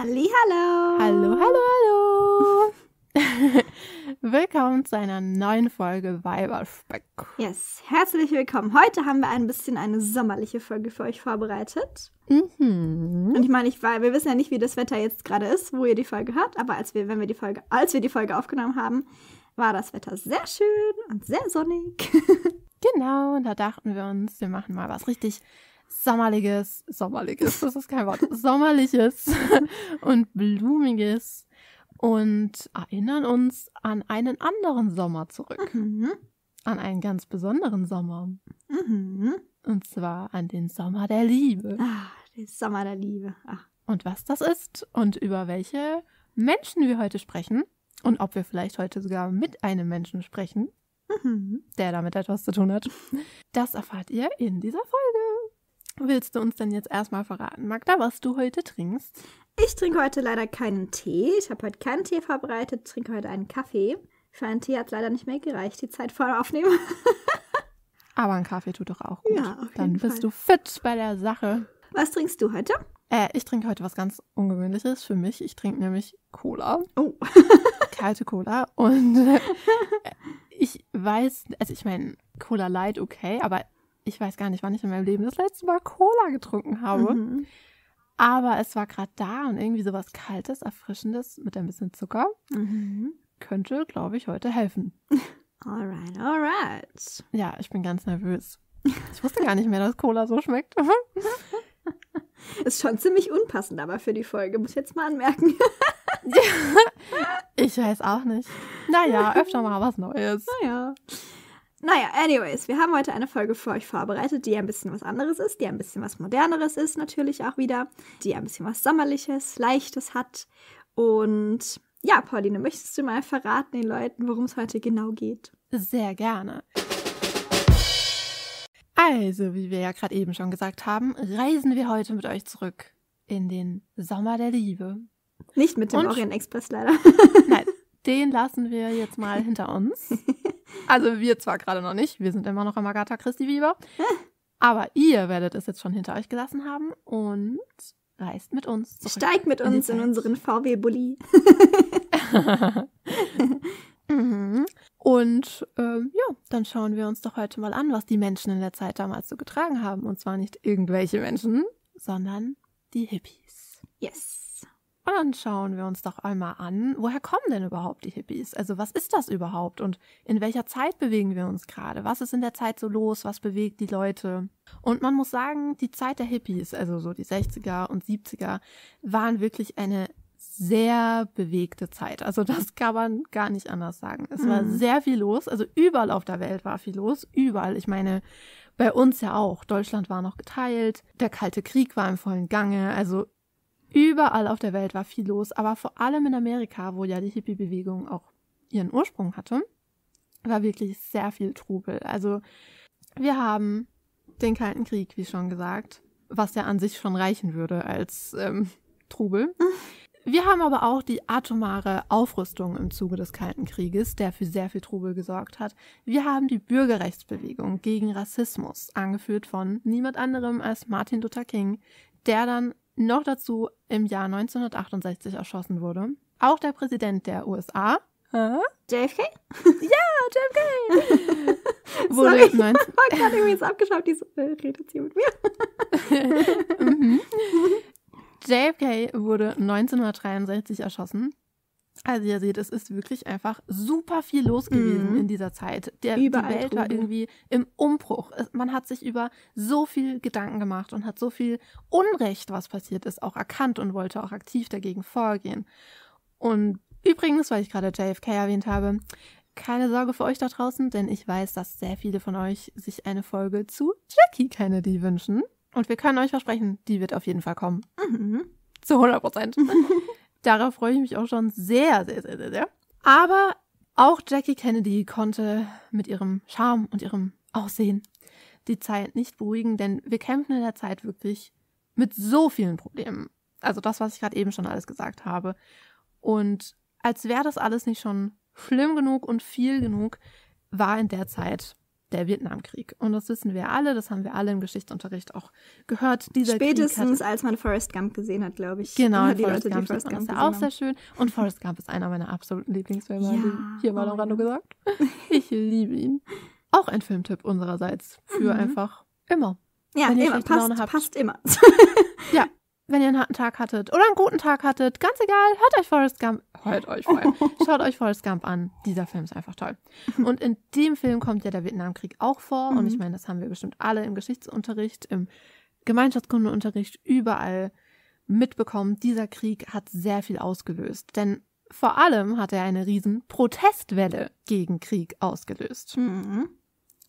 Hallihallo! Hallo, hallo, hallo! willkommen zu einer neuen Folge Weiberspeck. Yes, herzlich willkommen. Heute haben wir ein bisschen eine sommerliche Folge für euch vorbereitet. Mhm. Und ich meine, ich, weil wir wissen ja nicht, wie das Wetter jetzt gerade ist, wo ihr die Folge hört, aber als wir, wenn wir die Folge, als wir die Folge aufgenommen haben, war das Wetter sehr schön und sehr sonnig. genau, und da dachten wir uns, wir machen mal was richtig sommerliges, sommerliges, das ist kein Wort, sommerliches und blumiges und erinnern uns an einen anderen Sommer zurück. Mhm. An einen ganz besonderen Sommer. Mhm. Und zwar an den Sommer der Liebe. Ah, den Sommer der Liebe. Ach. Und was das ist und über welche Menschen wir heute sprechen und ob wir vielleicht heute sogar mit einem Menschen sprechen, mhm. der damit etwas zu tun hat, das erfahrt ihr in dieser Folge willst du uns denn jetzt erstmal verraten, Magda, was du heute trinkst? Ich trinke heute leider keinen Tee. Ich habe heute keinen Tee verbreitet, trinke heute einen Kaffee. Für einen Tee hat es leider nicht mehr gereicht, die Zeit vorher aufnehmen. Aber ein Kaffee tut doch auch gut. Ja, auf jeden Dann bist Fall. du fit bei der Sache. Was trinkst du heute? Äh, ich trinke heute was ganz Ungewöhnliches für mich. Ich trinke nämlich Cola. Oh. Kalte Cola. Und äh, ich weiß, also ich meine, Cola Light okay, aber ich weiß gar nicht, wann ich in meinem Leben das letzte Mal Cola getrunken habe. Mhm. Aber es war gerade da und irgendwie sowas Kaltes, Erfrischendes mit ein bisschen Zucker mhm. könnte, glaube ich, heute helfen. Alright, alright. Ja, ich bin ganz nervös. Ich wusste gar nicht mehr, dass Cola so schmeckt. Ist schon ziemlich unpassend, aber für die Folge, muss ich jetzt mal anmerken. ich weiß auch nicht. Naja, öfter mal was Neues. Naja. Naja, anyways, wir haben heute eine Folge für euch vorbereitet, die ein bisschen was anderes ist, die ein bisschen was moderneres ist natürlich auch wieder, die ein bisschen was sommerliches, leichtes hat. Und ja, Pauline, möchtest du mal verraten den Leuten, worum es heute genau geht? Sehr gerne. Also, wie wir ja gerade eben schon gesagt haben, reisen wir heute mit euch zurück in den Sommer der Liebe. Nicht mit dem Und Orient Express leider. Nein, den lassen wir jetzt mal hinter uns. Also wir zwar gerade noch nicht, wir sind immer noch am Agatha Christi Biber. Aber ihr werdet es jetzt schon hinter euch gelassen haben und reist mit uns. Zurück Steigt mit uns in, in unseren VW-Bulli. mhm. Und ähm, ja, dann schauen wir uns doch heute mal an, was die Menschen in der Zeit damals so getragen haben. Und zwar nicht irgendwelche Menschen, sondern die Hippies. Yes. Und dann schauen wir uns doch einmal an, woher kommen denn überhaupt die Hippies? Also was ist das überhaupt und in welcher Zeit bewegen wir uns gerade? Was ist in der Zeit so los? Was bewegt die Leute? Und man muss sagen, die Zeit der Hippies, also so die 60er und 70er, waren wirklich eine sehr bewegte Zeit. Also das mhm. kann man gar nicht anders sagen. Es war mhm. sehr viel los. Also überall auf der Welt war viel los. Überall. Ich meine, bei uns ja auch. Deutschland war noch geteilt. Der Kalte Krieg war im vollen Gange. Also Überall auf der Welt war viel los, aber vor allem in Amerika, wo ja die Hippie-Bewegung auch ihren Ursprung hatte, war wirklich sehr viel Trubel. Also wir haben den Kalten Krieg, wie schon gesagt, was ja an sich schon reichen würde als ähm, Trubel. Wir haben aber auch die atomare Aufrüstung im Zuge des Kalten Krieges, der für sehr viel Trubel gesorgt hat. Wir haben die Bürgerrechtsbewegung gegen Rassismus, angeführt von niemand anderem als Martin Luther King, der dann noch dazu im Jahr 1968 erschossen wurde. Auch der Präsident der USA, JFK? ja, JFK! wurde Sorry, 19 ich war gerade übrigens abgeschaut, diese äh, redet hier mit mir. Mhm. JFK wurde 1963 erschossen. Also ihr seht, es ist wirklich einfach super viel los gewesen mhm. in dieser Zeit. Der, die Welt Trubel. war irgendwie im Umbruch. man hat sich über so viel Gedanken gemacht und hat so viel Unrecht, was passiert ist, auch erkannt und wollte auch aktiv dagegen vorgehen. Und übrigens, weil ich gerade JFK erwähnt habe, keine Sorge für euch da draußen, denn ich weiß, dass sehr viele von euch sich eine Folge zu Jackie Kennedy wünschen. Und wir können euch versprechen, die wird auf jeden Fall kommen. Mhm. Zu 100 Prozent. Darauf freue ich mich auch schon sehr, sehr, sehr, sehr, sehr. Aber auch Jackie Kennedy konnte mit ihrem Charme und ihrem Aussehen die Zeit nicht beruhigen, denn wir kämpfen in der Zeit wirklich mit so vielen Problemen. Also das, was ich gerade eben schon alles gesagt habe. Und als wäre das alles nicht schon schlimm genug und viel genug, war in der Zeit der Vietnamkrieg. Und das wissen wir alle, das haben wir alle im Geschichtsunterricht auch gehört. Dieser Spätestens als man Forrest Gump gesehen hat, glaube ich. Genau, die Forrest Leute, Gump, die Forrest Gump ist ja auch sehr schön. Und Forrest Gump ist einer meiner absoluten Lieblingsfilme, ja, hier mal oh am Rande gesagt. Ich liebe ihn. Auch ein Filmtipp unsererseits für mhm. einfach immer. Ja, immer, passt, passt immer. ja, wenn ihr einen harten Tag hattet oder einen guten Tag hattet, ganz egal, hört euch Forrest Gump, hört euch vor allem, schaut euch Forrest Gump an. Dieser Film ist einfach toll. Und in dem Film kommt ja der Vietnamkrieg auch vor. Mhm. Und ich mhm. meine, das haben wir bestimmt alle im Geschichtsunterricht, im Gemeinschaftskundenunterricht, überall mitbekommen. Dieser Krieg hat sehr viel ausgelöst. Denn vor allem hat er eine riesen Protestwelle gegen Krieg ausgelöst. Mhm.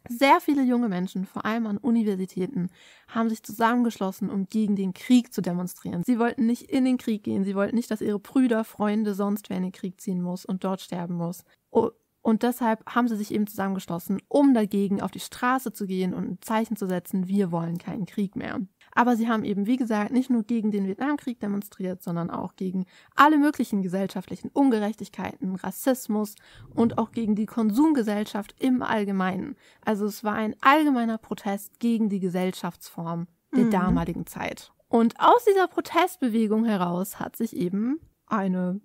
Sehr viele junge Menschen, vor allem an Universitäten, haben sich zusammengeschlossen, um gegen den Krieg zu demonstrieren. Sie wollten nicht in den Krieg gehen, sie wollten nicht, dass ihre Brüder, Freunde sonst wer in den Krieg ziehen muss und dort sterben muss. Oh, und deshalb haben sie sich eben zusammengeschlossen, um dagegen auf die Straße zu gehen und ein Zeichen zu setzen, wir wollen keinen Krieg mehr. Aber sie haben eben, wie gesagt, nicht nur gegen den Vietnamkrieg demonstriert, sondern auch gegen alle möglichen gesellschaftlichen Ungerechtigkeiten, Rassismus und auch gegen die Konsumgesellschaft im Allgemeinen. Also es war ein allgemeiner Protest gegen die Gesellschaftsform der mhm. damaligen Zeit. Und aus dieser Protestbewegung heraus hat sich eben eine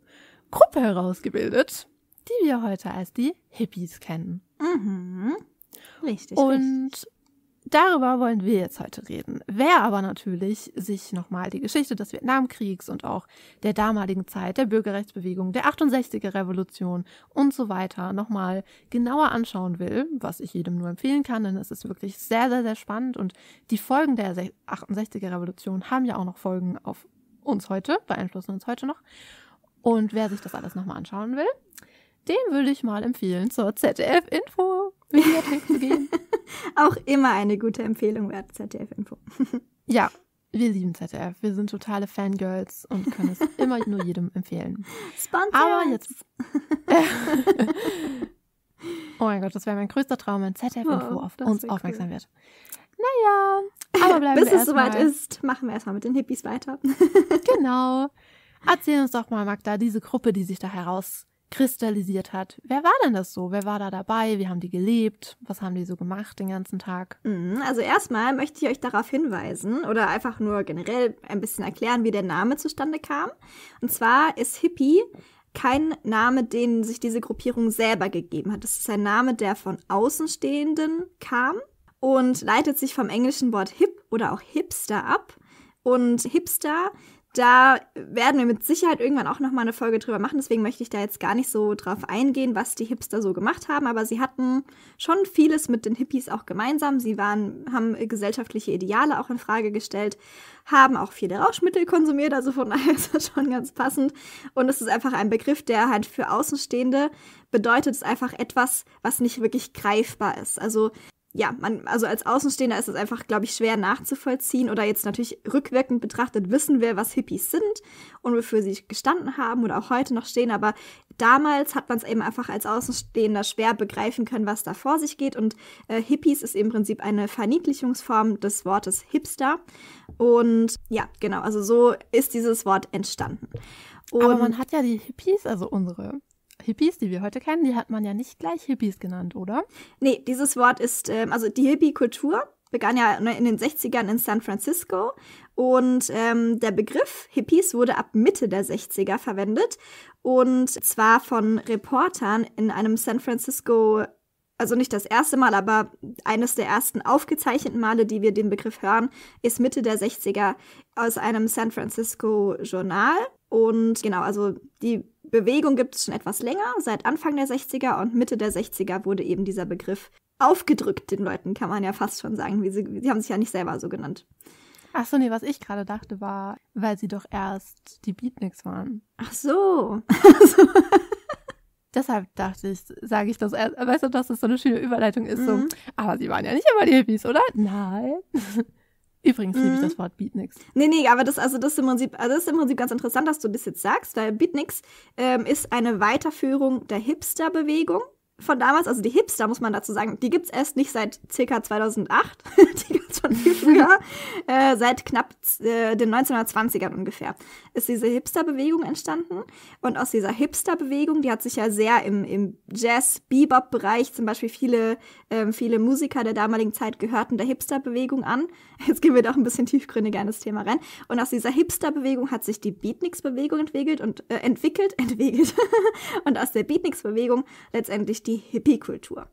Gruppe herausgebildet, die wir heute als die Hippies kennen. Mhm. Richtig. Und richtig. Darüber wollen wir jetzt heute reden. Wer aber natürlich sich nochmal die Geschichte des Vietnamkriegs und auch der damaligen Zeit der Bürgerrechtsbewegung, der 68er Revolution und so weiter nochmal genauer anschauen will, was ich jedem nur empfehlen kann, denn es ist wirklich sehr, sehr, sehr spannend und die Folgen der 68er Revolution haben ja auch noch Folgen auf uns heute, beeinflussen uns heute noch. Und wer sich das alles nochmal anschauen will, dem würde ich mal empfehlen zur ZDF-Info. Videothek zu gehen. Auch immer eine gute Empfehlung wert, ZDF-Info. ja, wir lieben ZDF. Wir sind totale Fangirls und können es immer nur jedem empfehlen. Sponsor! Aber jetzt. oh mein Gott, das wäre mein größter Traum, wenn ZDF-Info oh, auf uns aufmerksam cool. wird. Naja, aber bleiben Bis wir es soweit ist, machen wir erstmal mit den Hippies weiter. genau. Erzähl uns doch mal, Magda, diese Gruppe, die sich da heraus kristallisiert hat. Wer war denn das so? Wer war da dabei? Wie haben die gelebt? Was haben die so gemacht den ganzen Tag? Mhm, also erstmal möchte ich euch darauf hinweisen oder einfach nur generell ein bisschen erklären, wie der Name zustande kam. Und zwar ist Hippie kein Name, den sich diese Gruppierung selber gegeben hat. Es ist ein Name, der von Außenstehenden kam und leitet sich vom englischen Wort hip oder auch hipster ab. Und Hipster da werden wir mit Sicherheit irgendwann auch nochmal eine Folge drüber machen, deswegen möchte ich da jetzt gar nicht so drauf eingehen, was die Hipster so gemacht haben, aber sie hatten schon vieles mit den Hippies auch gemeinsam. Sie waren, haben gesellschaftliche Ideale auch in Frage gestellt, haben auch viele Rauschmittel konsumiert, also von daher ist das schon ganz passend. Und es ist einfach ein Begriff, der halt für Außenstehende bedeutet es einfach etwas, was nicht wirklich greifbar ist. Also ja, man, also als Außenstehender ist es einfach, glaube ich, schwer nachzuvollziehen oder jetzt natürlich rückwirkend betrachtet wissen wir, was Hippies sind und wofür sie gestanden haben oder auch heute noch stehen. Aber damals hat man es eben einfach als Außenstehender schwer begreifen können, was da vor sich geht. Und äh, Hippies ist im Prinzip eine Verniedlichungsform des Wortes Hipster. Und ja, genau, also so ist dieses Wort entstanden. Und Aber man hat ja die Hippies, also unsere Hippies, die wir heute kennen, die hat man ja nicht gleich Hippies genannt, oder? Nee, dieses Wort ist, ähm, also die Hippie-Kultur begann ja ne, in den 60ern in San Francisco und ähm, der Begriff Hippies wurde ab Mitte der 60er verwendet und zwar von Reportern in einem San Francisco, also nicht das erste Mal, aber eines der ersten aufgezeichneten Male, die wir den Begriff hören, ist Mitte der 60er aus einem San Francisco Journal. Und genau, also die Bewegung gibt es schon etwas länger, seit Anfang der 60er und Mitte der 60er wurde eben dieser Begriff aufgedrückt den Leuten, kann man ja fast schon sagen. Wie sie, sie haben sich ja nicht selber so genannt. Ach so, nee, was ich gerade dachte war, weil sie doch erst die Beatniks waren. Ach so. Deshalb dachte ich, sage ich das erst, weißt du, dass das so eine schöne Überleitung ist. Mhm. So, aber sie waren ja nicht immer die Hippies, oder? Nein. Übrigens mhm. ich das Wort Beatniks. Nee, nee, aber das, also das, ist im Prinzip, also das ist im Prinzip ganz interessant, dass du das jetzt sagst, weil Beatniks ähm, ist eine Weiterführung der Hipster-Bewegung von damals, also die Hipster, muss man dazu sagen, die gibt es erst nicht seit ca. 2008. die schon viel früher, äh, seit knapp äh, den 1920ern ungefähr, ist diese Hipster-Bewegung entstanden. Und aus dieser Hipster-Bewegung, die hat sich ja sehr im, im Jazz-Bebop-Bereich zum Beispiel viele, ähm, viele Musiker der damaligen Zeit gehörten der Hipster-Bewegung an. Jetzt gehen wir doch ein bisschen tiefgründiger in das Thema rein. Und aus dieser Hipster-Bewegung hat sich die Beatniks-Bewegung entwickelt und äh, entwickelt, entwickelt. und aus der Beatniks-Bewegung letztendlich die Hippie-Kultur.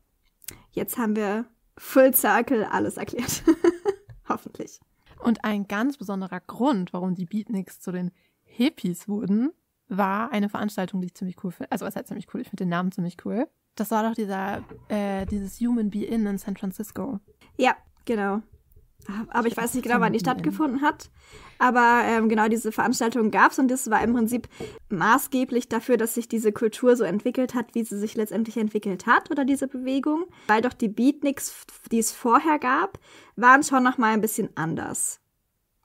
Jetzt haben wir Full Circle alles erklärt. Hoffentlich. Und ein ganz besonderer Grund, warum die Beatniks zu den Hippies wurden, war eine Veranstaltung, die ich ziemlich cool finde. Also, es ist halt ziemlich cool, ich finde den Namen ziemlich cool. Das war doch dieser, äh, dieses Human Be In in San Francisco. Ja, genau. Ah, aber ich weiß nicht genau, wann die stattgefunden hat. Aber ähm, genau diese Veranstaltung gab es und das war im Prinzip maßgeblich dafür, dass sich diese Kultur so entwickelt hat, wie sie sich letztendlich entwickelt hat oder diese Bewegung. Weil doch die Beatniks, die es vorher gab, waren schon nochmal ein bisschen anders.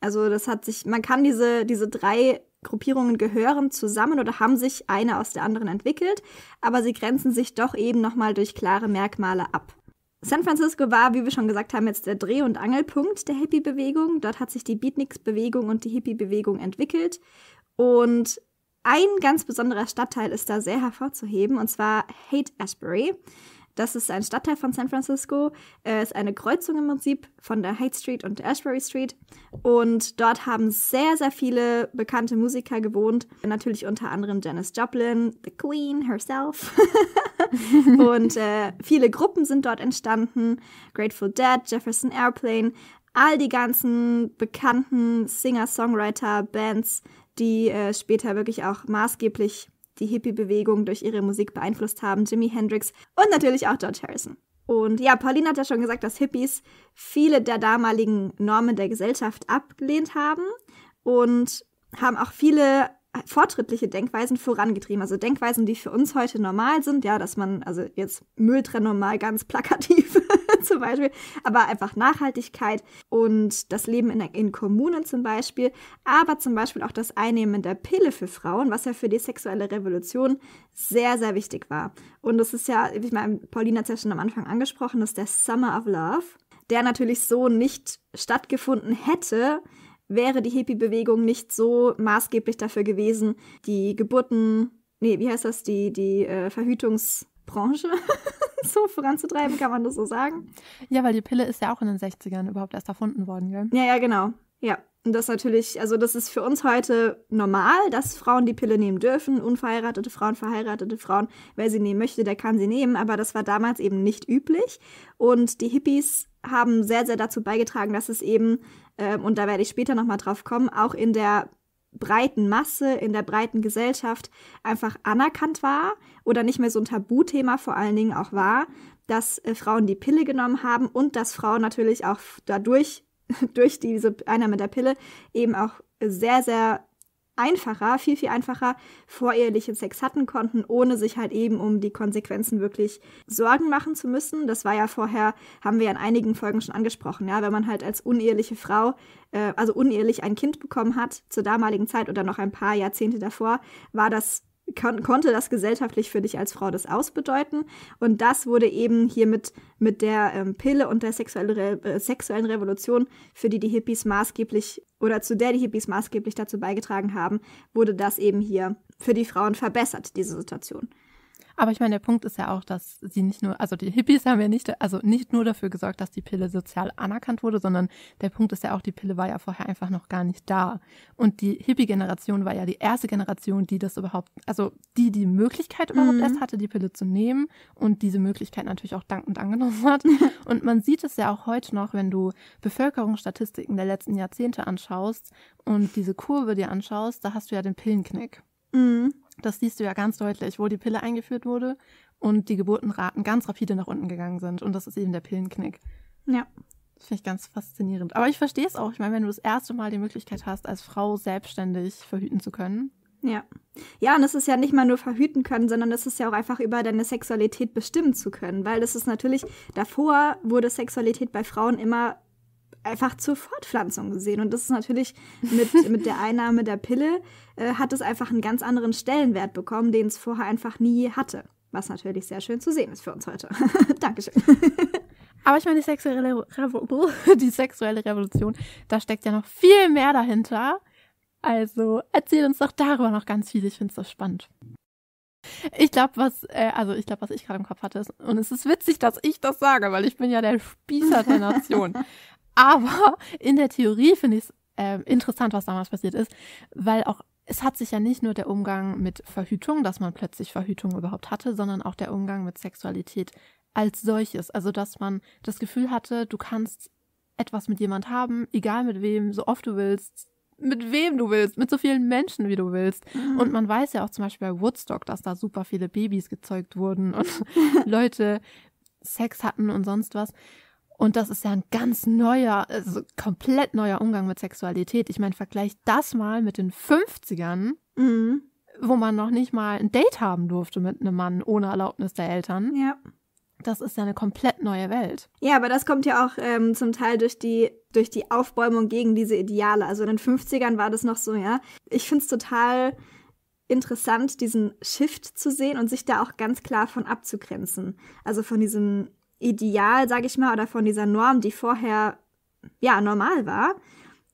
Also das hat sich, man kann diese, diese drei Gruppierungen gehören zusammen oder haben sich eine aus der anderen entwickelt, aber sie grenzen sich doch eben nochmal durch klare Merkmale ab. San Francisco war, wie wir schon gesagt haben, jetzt der Dreh- und Angelpunkt der Hippie-Bewegung. Dort hat sich die Beatniks-Bewegung und die Hippie-Bewegung entwickelt. Und ein ganz besonderer Stadtteil ist da sehr hervorzuheben, und zwar Haight Ashbury. Das ist ein Stadtteil von San Francisco. Es äh, ist eine Kreuzung im Prinzip von der Haight Street und der Ashbury Street. Und dort haben sehr, sehr viele bekannte Musiker gewohnt. Natürlich unter anderem Janis Joplin, The Queen herself. und äh, viele Gruppen sind dort entstanden. Grateful Dead, Jefferson Airplane, all die ganzen bekannten Singer-Songwriter-Bands, die äh, später wirklich auch maßgeblich die Hippie-Bewegung durch ihre Musik beeinflusst haben, Jimi Hendrix und natürlich auch George Harrison. Und ja, Pauline hat ja schon gesagt, dass Hippies viele der damaligen Normen der Gesellschaft abgelehnt haben und haben auch viele fortschrittliche Denkweisen vorangetrieben. Also Denkweisen, die für uns heute normal sind, ja, dass man, also jetzt Mülltrennung mal ganz plakativ zum Beispiel, aber einfach Nachhaltigkeit und das Leben in, in Kommunen zum Beispiel, aber zum Beispiel auch das Einnehmen der Pille für Frauen, was ja für die sexuelle Revolution sehr, sehr wichtig war. Und das ist ja, wie ich meine, Pauline hat es ja schon am Anfang angesprochen, das ist der Summer of Love, der natürlich so nicht stattgefunden hätte, wäre die Hippie-Bewegung nicht so maßgeblich dafür gewesen, die Geburten, nee, wie heißt das, die, die äh, Verhütungsbranche so voranzutreiben, kann man das so sagen? Ja, weil die Pille ist ja auch in den 60ern überhaupt erst erfunden worden, gell? Ja, ja, genau. Ja. Und das natürlich, also das ist für uns heute normal, dass Frauen die Pille nehmen dürfen. Unverheiratete Frauen, verheiratete Frauen, wer sie nehmen möchte, der kann sie nehmen. Aber das war damals eben nicht üblich. Und die Hippies haben sehr, sehr dazu beigetragen, dass es eben ähm, und da werde ich später nochmal drauf kommen, auch in der breiten Masse, in der breiten Gesellschaft einfach anerkannt war oder nicht mehr so ein Tabuthema vor allen Dingen auch war, dass äh, Frauen die Pille genommen haben und dass Frauen natürlich auch dadurch, durch diese Einnahme der Pille, eben auch sehr, sehr einfacher, viel, viel einfacher vorehelichen Sex hatten konnten, ohne sich halt eben um die Konsequenzen wirklich Sorgen machen zu müssen. Das war ja vorher, haben wir ja in einigen Folgen schon angesprochen, ja, wenn man halt als uneheliche Frau, äh, also unehelich ein Kind bekommen hat, zur damaligen Zeit oder noch ein paar Jahrzehnte davor, war das kon konnte das gesellschaftlich für dich als Frau das ausbedeuten. Und das wurde eben hier mit, mit der ähm, Pille und der sexuellen, Re äh, sexuellen Revolution, für die die Hippies maßgeblich oder zu der die Hippies maßgeblich dazu beigetragen haben, wurde das eben hier für die Frauen verbessert, diese Situation. Aber ich meine, der Punkt ist ja auch, dass sie nicht nur, also die Hippies haben ja nicht, also nicht nur dafür gesorgt, dass die Pille sozial anerkannt wurde, sondern der Punkt ist ja auch, die Pille war ja vorher einfach noch gar nicht da. Und die Hippie-Generation war ja die erste Generation, die das überhaupt, also die die Möglichkeit überhaupt mhm. erst hatte, die Pille zu nehmen und diese Möglichkeit natürlich auch dankend angenommen hat. und man sieht es ja auch heute noch, wenn du Bevölkerungsstatistiken der letzten Jahrzehnte anschaust und diese Kurve dir anschaust, da hast du ja den Pillenknick. Mhm. Das siehst du ja ganz deutlich, wo die Pille eingeführt wurde und die Geburtenraten ganz rapide nach unten gegangen sind. Und das ist eben der Pillenknick. Ja. Das finde ich ganz faszinierend. Aber ich verstehe es auch. Ich meine, wenn du das erste Mal die Möglichkeit hast, als Frau selbstständig verhüten zu können. Ja. Ja, und es ist ja nicht mal nur verhüten können, sondern es ist ja auch einfach über deine Sexualität bestimmen zu können. Weil das ist natürlich, davor wurde Sexualität bei Frauen immer einfach zur Fortpflanzung gesehen. Und das ist natürlich mit, mit der Einnahme der Pille, äh, hat es einfach einen ganz anderen Stellenwert bekommen, den es vorher einfach nie hatte. Was natürlich sehr schön zu sehen ist für uns heute. Dankeschön. Aber ich meine, die sexuelle, Revo die sexuelle Revolution, da steckt ja noch viel mehr dahinter. Also erzähl uns doch darüber noch ganz viel. Ich finde es so spannend. Ich glaube, was, äh, also ich glaube, was ich gerade im Kopf hatte, ist, und es ist witzig, dass ich das sage, weil ich bin ja der Spießer der Nation. Aber in der Theorie finde ich es äh, interessant, was damals passiert ist, weil auch es hat sich ja nicht nur der Umgang mit Verhütung, dass man plötzlich Verhütung überhaupt hatte, sondern auch der Umgang mit Sexualität als solches. Also, dass man das Gefühl hatte, du kannst etwas mit jemand haben, egal mit wem, so oft du willst, mit wem du willst, mit so vielen Menschen, wie du willst. Mhm. Und man weiß ja auch zum Beispiel bei Woodstock, dass da super viele Babys gezeugt wurden und Leute Sex hatten und sonst was. Und das ist ja ein ganz neuer, also komplett neuer Umgang mit Sexualität. Ich meine, vergleich das mal mit den 50ern, mhm. wo man noch nicht mal ein Date haben durfte mit einem Mann ohne Erlaubnis der Eltern. Ja. Das ist ja eine komplett neue Welt. Ja, aber das kommt ja auch ähm, zum Teil durch die, durch die Aufbäumung gegen diese Ideale. Also in den 50ern war das noch so, ja. Ich finde es total interessant, diesen Shift zu sehen und sich da auch ganz klar von abzugrenzen. Also von diesem Ideal, sage ich mal, oder von dieser Norm, die vorher ja normal war,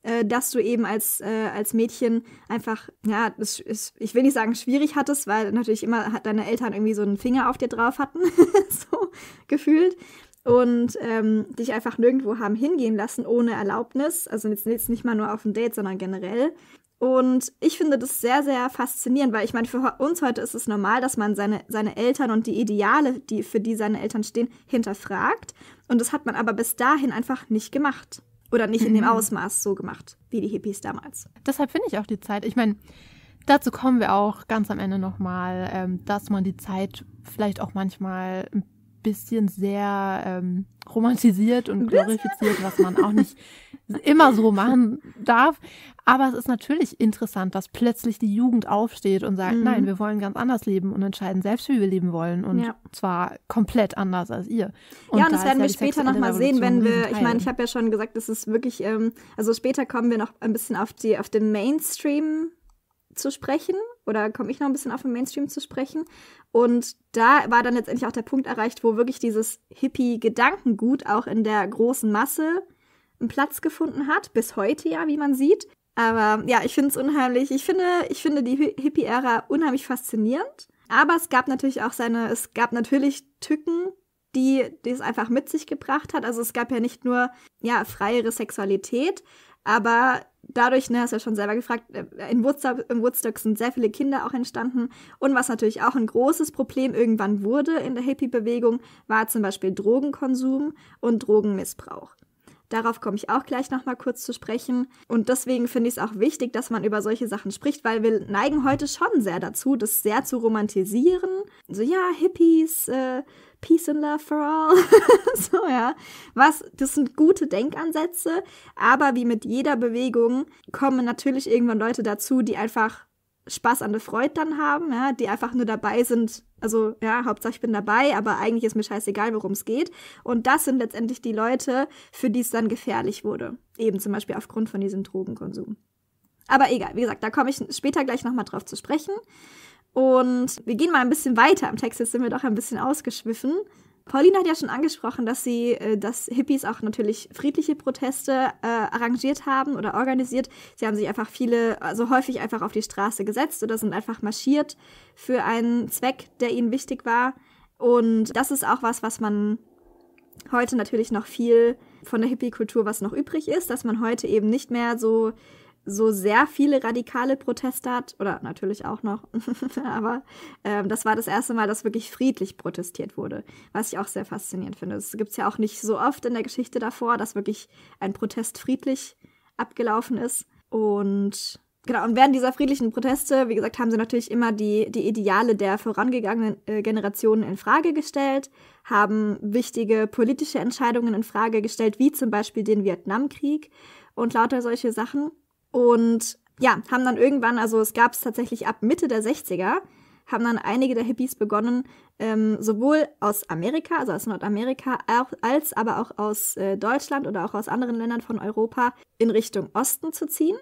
äh, dass du eben als, äh, als Mädchen einfach, ja, das ist, ich will nicht sagen schwierig hattest, weil natürlich immer hat deine Eltern irgendwie so einen Finger auf dir drauf hatten, so gefühlt, und ähm, dich einfach nirgendwo haben hingehen lassen ohne Erlaubnis. Also jetzt, jetzt nicht mal nur auf ein Date, sondern generell. Und ich finde das sehr, sehr faszinierend, weil ich meine, für uns heute ist es normal, dass man seine, seine Eltern und die Ideale, die für die seine Eltern stehen, hinterfragt. Und das hat man aber bis dahin einfach nicht gemacht. Oder nicht in dem mhm. Ausmaß so gemacht, wie die Hippies damals. Deshalb finde ich auch die Zeit. Ich meine, dazu kommen wir auch ganz am Ende nochmal, ähm, dass man die Zeit vielleicht auch manchmal ein bisschen sehr ähm, romantisiert und glorifiziert, was man auch nicht immer so machen darf. Aber es ist natürlich interessant, dass plötzlich die Jugend aufsteht und sagt, mhm. nein, wir wollen ganz anders leben und entscheiden selbst, wie wir leben wollen. Und ja. zwar komplett anders als ihr. Und ja, und da das werden ja wir später nochmal sehen, wenn wir, ich meine, ich habe ja schon gesagt, es ist wirklich, ähm, also später kommen wir noch ein bisschen auf, die, auf den Mainstream zu sprechen oder komme ich noch ein bisschen auf den Mainstream zu sprechen. Und da war dann letztendlich auch der Punkt erreicht, wo wirklich dieses Hippie-Gedankengut auch in der großen Masse einen Platz gefunden hat, bis heute ja, wie man sieht. Aber ja, ich finde es unheimlich. Ich finde, ich finde die Hippie-Ära unheimlich faszinierend. Aber es gab natürlich auch seine, es gab natürlich Tücken, die, die es einfach mit sich gebracht hat. Also es gab ja nicht nur ja freiere Sexualität, aber dadurch, ne, hast du ja schon selber gefragt, äh, in Woodstock, in Woodstock sind sehr viele Kinder auch entstanden. Und was natürlich auch ein großes Problem irgendwann wurde in der Hippie-Bewegung, war zum Beispiel Drogenkonsum und Drogenmissbrauch. Darauf komme ich auch gleich nochmal kurz zu sprechen. Und deswegen finde ich es auch wichtig, dass man über solche Sachen spricht, weil wir neigen heute schon sehr dazu, das sehr zu romantisieren. So, ja, Hippies, äh, Peace and Love for All. so, ja. Was, das sind gute Denkansätze, aber wie mit jeder Bewegung kommen natürlich irgendwann Leute dazu, die einfach Spaß an der Freude dann haben, ja, die einfach nur dabei sind. Also ja, Hauptsache ich bin dabei, aber eigentlich ist mir scheißegal, worum es geht. Und das sind letztendlich die Leute, für die es dann gefährlich wurde. Eben zum Beispiel aufgrund von diesem Drogenkonsum. Aber egal, wie gesagt, da komme ich später gleich nochmal drauf zu sprechen. Und wir gehen mal ein bisschen weiter im Text, jetzt sind wir doch ein bisschen ausgeschwiffen. Pauline hat ja schon angesprochen, dass sie, äh, dass Hippies auch natürlich friedliche Proteste äh, arrangiert haben oder organisiert. Sie haben sich einfach viele, also häufig einfach auf die Straße gesetzt oder sind einfach marschiert für einen Zweck, der ihnen wichtig war. Und das ist auch was, was man heute natürlich noch viel von der Hippie-Kultur, was noch übrig ist, dass man heute eben nicht mehr so so sehr viele radikale Proteste hat, oder natürlich auch noch, aber ähm, das war das erste Mal, dass wirklich friedlich protestiert wurde, was ich auch sehr faszinierend finde. Es gibt es ja auch nicht so oft in der Geschichte davor, dass wirklich ein Protest friedlich abgelaufen ist. Und genau, und während dieser friedlichen Proteste, wie gesagt, haben sie natürlich immer die, die Ideale der vorangegangenen äh, Generationen in Frage gestellt, haben wichtige politische Entscheidungen in Frage gestellt, wie zum Beispiel den Vietnamkrieg und lauter solche Sachen. Und ja, haben dann irgendwann, also es gab es tatsächlich ab Mitte der 60er, haben dann einige der Hippies begonnen, ähm, sowohl aus Amerika, also aus Nordamerika, als aber auch aus äh, Deutschland oder auch aus anderen Ländern von Europa in Richtung Osten zu ziehen,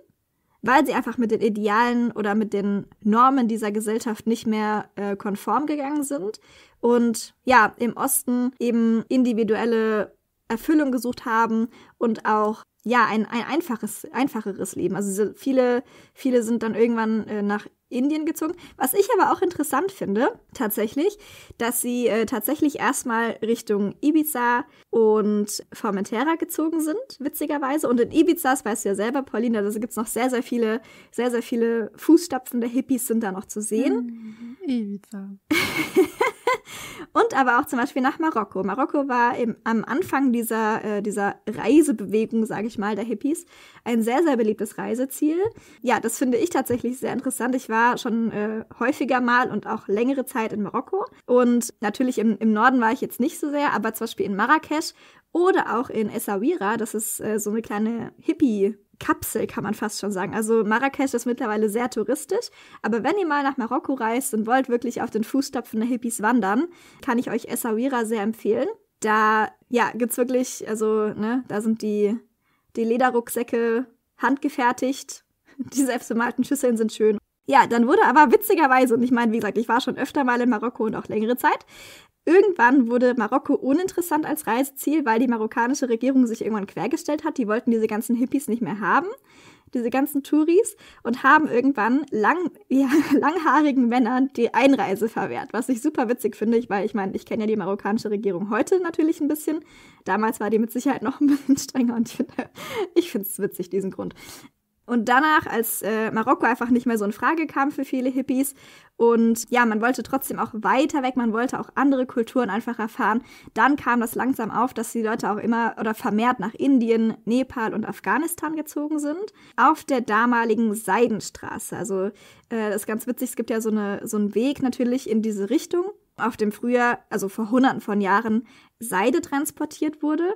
weil sie einfach mit den Idealen oder mit den Normen dieser Gesellschaft nicht mehr äh, konform gegangen sind und ja, im Osten eben individuelle Erfüllung gesucht haben und auch ja, ein, ein einfaches, einfacheres Leben. Also viele, viele sind dann irgendwann äh, nach Indien gezogen. Was ich aber auch interessant finde, tatsächlich, dass sie äh, tatsächlich erstmal Richtung Ibiza und Formentera gezogen sind, witzigerweise. Und in Ibiza, das weißt du ja selber, Paulina, da gibt es noch sehr, sehr viele, sehr, sehr viele Fußstapfen der Hippies sind da noch zu sehen. Mm, Ibiza. und aber auch zum Beispiel nach Marokko. Marokko war im, am Anfang dieser, äh, dieser Reisebewegung, sage ich mal, der Hippies, ein sehr, sehr beliebtes Reiseziel. Ja, das finde ich tatsächlich sehr interessant. Ich war schon äh, häufiger mal und auch längere Zeit in Marokko. Und natürlich im, im Norden war ich jetzt nicht so sehr, aber zum Beispiel in Marrakesch oder auch in Essaouira, das ist äh, so eine kleine Hippie- Kapsel, kann man fast schon sagen. Also Marrakesch ist mittlerweile sehr touristisch, aber wenn ihr mal nach Marokko reist und wollt wirklich auf den Fußstapfen der Hippies wandern, kann ich euch Essaouira sehr empfehlen. Da, ja, gibt's wirklich, also, ne, da sind die, die Lederrucksäcke handgefertigt, die selbstbemalten Schüsseln sind schön. Ja, dann wurde aber witzigerweise, und ich meine, wie gesagt, ich war schon öfter mal in Marokko und auch längere Zeit, Irgendwann wurde Marokko uninteressant als Reiseziel, weil die marokkanische Regierung sich irgendwann quergestellt hat. Die wollten diese ganzen Hippies nicht mehr haben, diese ganzen Touris, und haben irgendwann lang, ja, langhaarigen Männern die Einreise verwehrt, was ich super witzig finde, weil ich meine, ich kenne ja die marokkanische Regierung heute natürlich ein bisschen. Damals war die mit Sicherheit noch ein bisschen strenger und ich finde es witzig, diesen Grund. Und danach, als äh, Marokko einfach nicht mehr so in Frage kam für viele Hippies und ja, man wollte trotzdem auch weiter weg, man wollte auch andere Kulturen einfach erfahren, dann kam das langsam auf, dass die Leute auch immer oder vermehrt nach Indien, Nepal und Afghanistan gezogen sind. Auf der damaligen Seidenstraße. Also, äh, das ist ganz witzig, es gibt ja so, eine, so einen Weg natürlich in diese Richtung, auf dem früher, also vor hunderten von Jahren, Seide transportiert wurde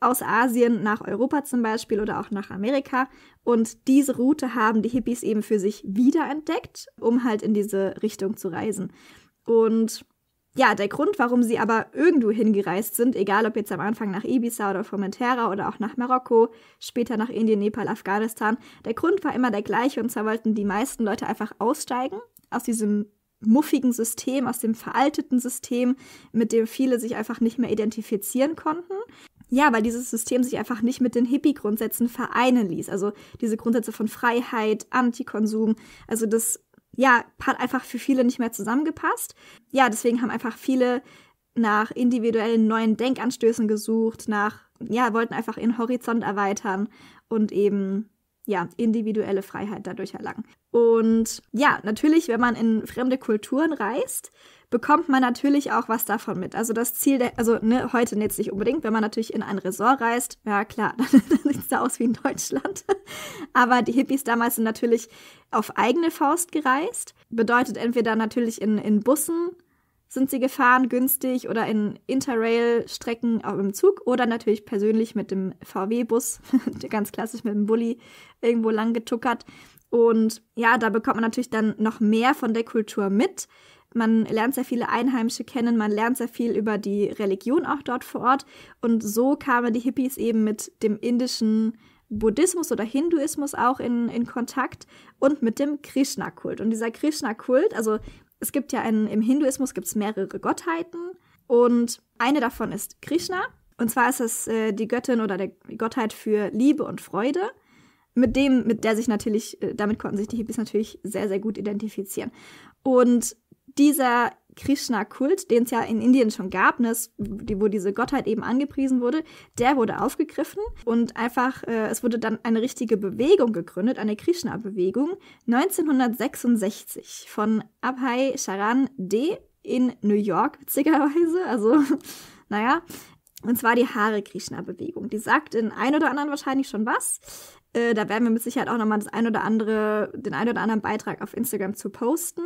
aus Asien nach Europa zum Beispiel oder auch nach Amerika. Und diese Route haben die Hippies eben für sich wiederentdeckt, um halt in diese Richtung zu reisen. Und ja, der Grund, warum sie aber irgendwo hingereist sind, egal ob jetzt am Anfang nach Ibiza oder Formentera oder auch nach Marokko, später nach Indien, Nepal, Afghanistan, der Grund war immer der gleiche und zwar wollten die meisten Leute einfach aussteigen aus diesem muffigen System, aus dem veralteten System, mit dem viele sich einfach nicht mehr identifizieren konnten ja, weil dieses System sich einfach nicht mit den Hippie-Grundsätzen vereinen ließ. Also diese Grundsätze von Freiheit, Antikonsum, also das, ja, hat einfach für viele nicht mehr zusammengepasst. Ja, deswegen haben einfach viele nach individuellen neuen Denkanstößen gesucht, nach, ja, wollten einfach ihren Horizont erweitern und eben ja, individuelle Freiheit dadurch erlangen. Und ja, natürlich, wenn man in fremde Kulturen reist, bekommt man natürlich auch was davon mit. Also das Ziel, der, also ne, heute jetzt nicht unbedingt, wenn man natürlich in ein Resort reist, ja klar, dann, dann sieht es da aus wie in Deutschland. Aber die Hippies damals sind natürlich auf eigene Faust gereist. Bedeutet entweder natürlich in, in Bussen sind sie gefahren, günstig, oder in Interrail-Strecken auch im Zug oder natürlich persönlich mit dem VW-Bus, ganz klassisch mit dem Bulli irgendwo lang getuckert. Und ja, da bekommt man natürlich dann noch mehr von der Kultur mit. Man lernt sehr viele Einheimische kennen, man lernt sehr viel über die Religion auch dort vor Ort. Und so kamen die Hippies eben mit dem indischen Buddhismus oder Hinduismus auch in, in Kontakt und mit dem Krishna-Kult. Und dieser Krishna-Kult, also es gibt ja einen, im Hinduismus gibt es mehrere Gottheiten und eine davon ist Krishna. Und zwar ist es äh, die Göttin oder die Gottheit für Liebe und Freude. Mit dem, mit der sich natürlich, äh, damit konnten sich die Hippies natürlich sehr, sehr gut identifizieren. Und dieser Krishna-Kult, den es ja in Indien schon gab, ne, wo diese Gottheit eben angepriesen wurde, der wurde aufgegriffen und einfach, äh, es wurde dann eine richtige Bewegung gegründet, eine Krishna-Bewegung, 1966 von Abhay Charan D. in New York, witzigerweise, also naja, und zwar die Hare Krishna-Bewegung. Die sagt in ein oder anderen wahrscheinlich schon was. Äh, da werden wir mit Sicherheit auch nochmal das ein oder andere, den ein oder anderen Beitrag auf Instagram zu posten.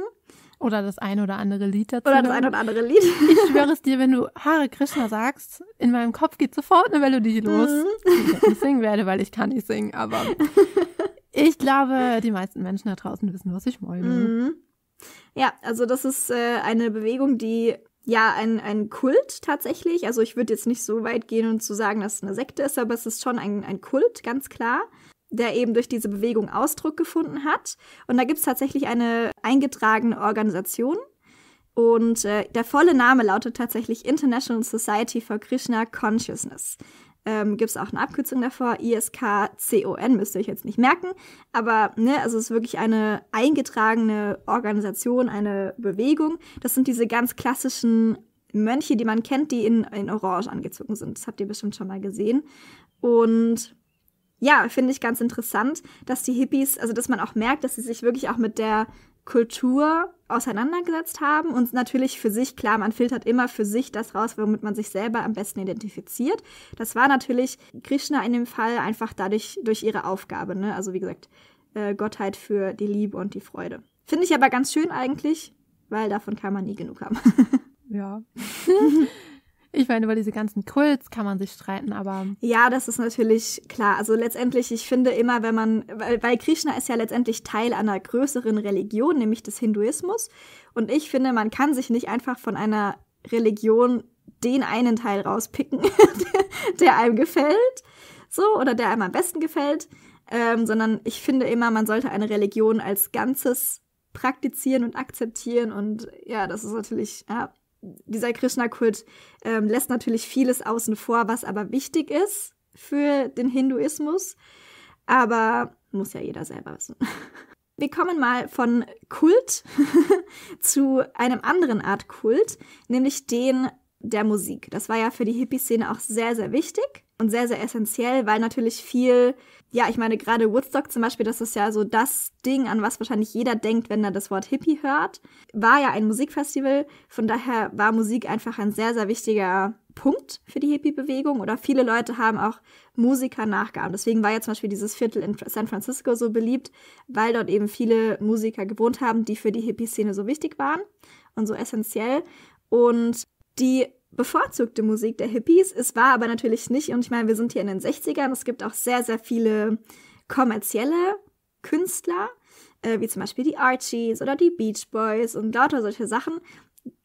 Oder das ein oder andere Lied dazu. Oder das ein oder andere Lied. Ich schwöre es dir, wenn du Hare Krishna sagst, in meinem Kopf geht sofort eine Melodie los, mhm. die ich nicht singen werde, weil ich kann nicht singen, aber ich glaube, die meisten Menschen da draußen wissen, was ich meine. Mhm. Ja, also das ist äh, eine Bewegung, die ja, ein, ein Kult tatsächlich. Also ich würde jetzt nicht so weit gehen und um zu sagen, dass es eine Sekte ist, aber es ist schon ein, ein Kult, ganz klar der eben durch diese Bewegung Ausdruck gefunden hat. Und da gibt es tatsächlich eine eingetragene Organisation. Und äh, der volle Name lautet tatsächlich International Society for Krishna Consciousness. Ähm, gibt es auch eine Abkürzung davor, ISKCON, müsst ihr euch jetzt nicht merken. Aber ne, also es ist wirklich eine eingetragene Organisation, eine Bewegung. Das sind diese ganz klassischen Mönche, die man kennt, die in, in Orange angezogen sind. Das habt ihr bestimmt schon mal gesehen. Und ja, finde ich ganz interessant, dass die Hippies, also dass man auch merkt, dass sie sich wirklich auch mit der Kultur auseinandergesetzt haben und natürlich für sich, klar, man filtert immer für sich das raus, womit man sich selber am besten identifiziert. Das war natürlich Krishna in dem Fall einfach dadurch, durch ihre Aufgabe, ne? Also wie gesagt, äh, Gottheit für die Liebe und die Freude. Finde ich aber ganz schön eigentlich, weil davon kann man nie genug haben. ja. Ich meine, über diese ganzen Kults kann man sich streiten, aber. Ja, das ist natürlich klar. Also letztendlich, ich finde immer, wenn man, weil, weil Krishna ist ja letztendlich Teil einer größeren Religion, nämlich des Hinduismus. Und ich finde, man kann sich nicht einfach von einer Religion den einen Teil rauspicken, der einem gefällt, so, oder der einem am besten gefällt, ähm, sondern ich finde immer, man sollte eine Religion als Ganzes praktizieren und akzeptieren und ja, das ist natürlich, ja, dieser Krishna-Kult ähm, lässt natürlich vieles außen vor, was aber wichtig ist für den Hinduismus. Aber muss ja jeder selber wissen. Wir kommen mal von Kult zu einem anderen Art Kult, nämlich den der Musik. Das war ja für die Hippie-Szene auch sehr, sehr wichtig und sehr, sehr essentiell, weil natürlich viel ja, ich meine, gerade Woodstock zum Beispiel, das ist ja so das Ding, an was wahrscheinlich jeder denkt, wenn er das Wort Hippie hört, war ja ein Musikfestival. Von daher war Musik einfach ein sehr, sehr wichtiger Punkt für die Hippie-Bewegung oder viele Leute haben auch Musiker nachgeahmt. Deswegen war ja zum Beispiel dieses Viertel in San Francisco so beliebt, weil dort eben viele Musiker gewohnt haben, die für die Hippie-Szene so wichtig waren und so essentiell. Und die bevorzugte Musik der Hippies. Es war aber natürlich nicht, und ich meine, wir sind hier in den 60ern, es gibt auch sehr, sehr viele kommerzielle Künstler, äh, wie zum Beispiel die Archies oder die Beach Boys und lauter solche Sachen.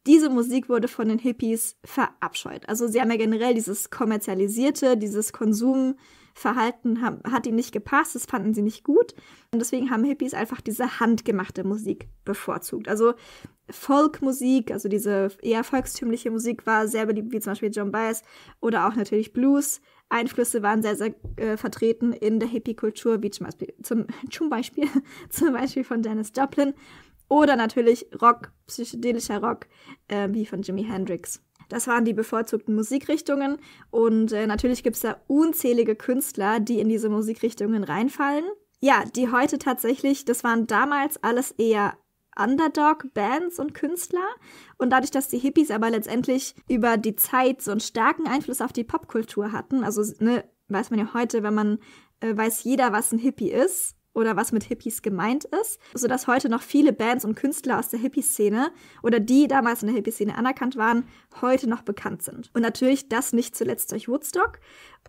Diese Musik wurde von den Hippies verabscheut. Also sie haben ja generell dieses kommerzialisierte, dieses Konsum, Verhalten hat ihnen nicht gepasst, das fanden sie nicht gut. Und deswegen haben Hippies einfach diese handgemachte Musik bevorzugt. Also Folkmusik, also diese eher volkstümliche Musik war sehr beliebt, wie zum Beispiel John Baez oder auch natürlich Blues. Einflüsse waren sehr, sehr äh, vertreten in der Hippie-Kultur, wie zum Beispiel, zum, zum, Beispiel, zum Beispiel von Dennis Joplin oder natürlich Rock, psychedelischer Rock, äh, wie von Jimi Hendrix. Das waren die bevorzugten Musikrichtungen und äh, natürlich gibt es da unzählige Künstler, die in diese Musikrichtungen reinfallen. Ja, die heute tatsächlich, das waren damals alles eher Underdog-Bands und Künstler. Und dadurch, dass die Hippies aber letztendlich über die Zeit so einen starken Einfluss auf die Popkultur hatten, also ne, weiß man ja heute, wenn man äh, weiß jeder, was ein Hippie ist, oder was mit Hippies gemeint ist, sodass heute noch viele Bands und Künstler aus der Hippie-Szene oder die damals in der Hippie-Szene anerkannt waren, heute noch bekannt sind. Und natürlich das nicht zuletzt durch Woodstock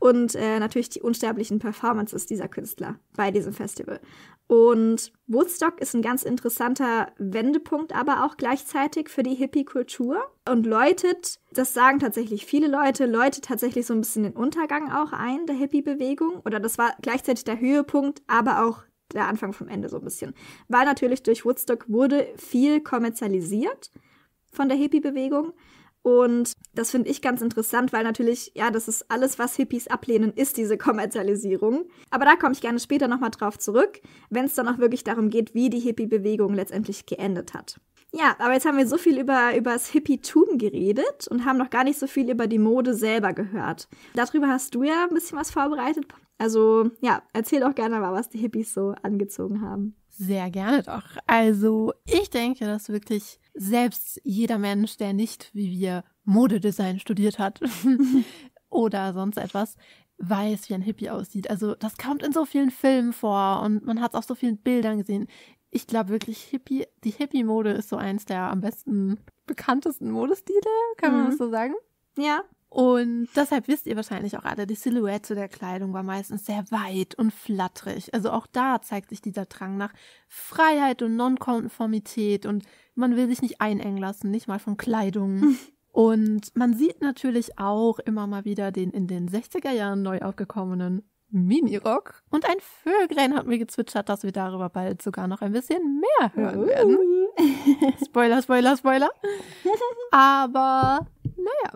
und äh, natürlich die unsterblichen Performances dieser Künstler bei diesem Festival. Und Woodstock ist ein ganz interessanter Wendepunkt, aber auch gleichzeitig für die Hippie-Kultur und läutet, das sagen tatsächlich viele Leute, läutet tatsächlich so ein bisschen den Untergang auch ein der Hippie-Bewegung. Oder das war gleichzeitig der Höhepunkt, aber auch der Anfang vom Ende so ein bisschen. Weil natürlich durch Woodstock wurde viel kommerzialisiert von der Hippie-Bewegung. Und das finde ich ganz interessant, weil natürlich, ja, das ist alles, was Hippies ablehnen, ist diese Kommerzialisierung. Aber da komme ich gerne später nochmal drauf zurück, wenn es dann auch wirklich darum geht, wie die Hippie-Bewegung letztendlich geendet hat. Ja, aber jetzt haben wir so viel über, über das Hippie-Tum geredet und haben noch gar nicht so viel über die Mode selber gehört. Darüber hast du ja ein bisschen was vorbereitet, also ja, erzähl doch gerne mal, was die Hippies so angezogen haben. Sehr gerne doch. Also ich denke, dass wirklich selbst jeder Mensch, der nicht wie wir Modedesign studiert hat oder sonst etwas, weiß, wie ein Hippie aussieht. Also das kommt in so vielen Filmen vor und man hat es auf so vielen Bildern gesehen. Ich glaube wirklich, Hippie, die Hippie-Mode ist so eins der am besten bekanntesten Modestile, kann mhm. man das so sagen? Ja. Und deshalb wisst ihr wahrscheinlich auch alle, die Silhouette der Kleidung war meistens sehr weit und flatterig. Also auch da zeigt sich dieser Drang nach Freiheit und Nonkonformität und man will sich nicht einengen lassen, nicht mal von Kleidung. und man sieht natürlich auch immer mal wieder den in den 60er Jahren neu aufgekommenen Minirock. Und ein Vöglein hat mir gezwitschert, dass wir darüber bald sogar noch ein bisschen mehr hören werden. Spoiler, Spoiler, Spoiler. Aber naja.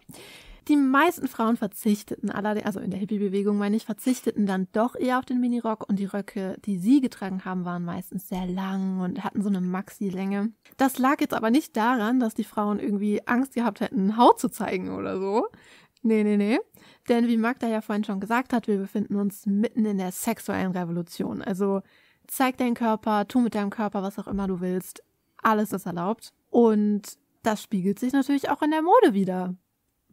Die meisten Frauen verzichteten allerdings, also in der Hippie-Bewegung meine ich, verzichteten dann doch eher auf den Minirock und die Röcke, die sie getragen haben, waren meistens sehr lang und hatten so eine Maxi-Länge. Das lag jetzt aber nicht daran, dass die Frauen irgendwie Angst gehabt hätten, Haut zu zeigen oder so. Nee, nee, nee. Denn wie Magda ja vorhin schon gesagt hat, wir befinden uns mitten in der sexuellen Revolution. Also zeig deinen Körper, tu mit deinem Körper, was auch immer du willst. Alles ist erlaubt. Und das spiegelt sich natürlich auch in der Mode wieder.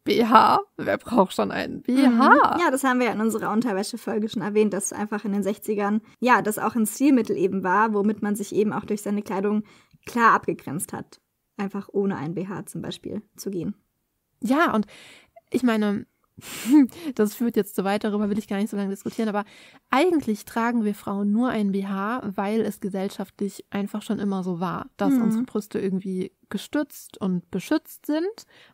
BH. Wer braucht schon einen BH? Mhm. Ja, das haben wir ja in unserer Unterwäschefolge schon erwähnt, dass einfach in den 60ern, ja, das auch ein Stilmittel eben war, womit man sich eben auch durch seine Kleidung klar abgegrenzt hat. Einfach ohne einen BH zum Beispiel zu gehen. Ja, und ich meine, das führt jetzt zu weit, darüber will ich gar nicht so lange diskutieren, aber eigentlich tragen wir Frauen nur ein BH, weil es gesellschaftlich einfach schon immer so war, dass mhm. unsere Brüste irgendwie gestützt und beschützt sind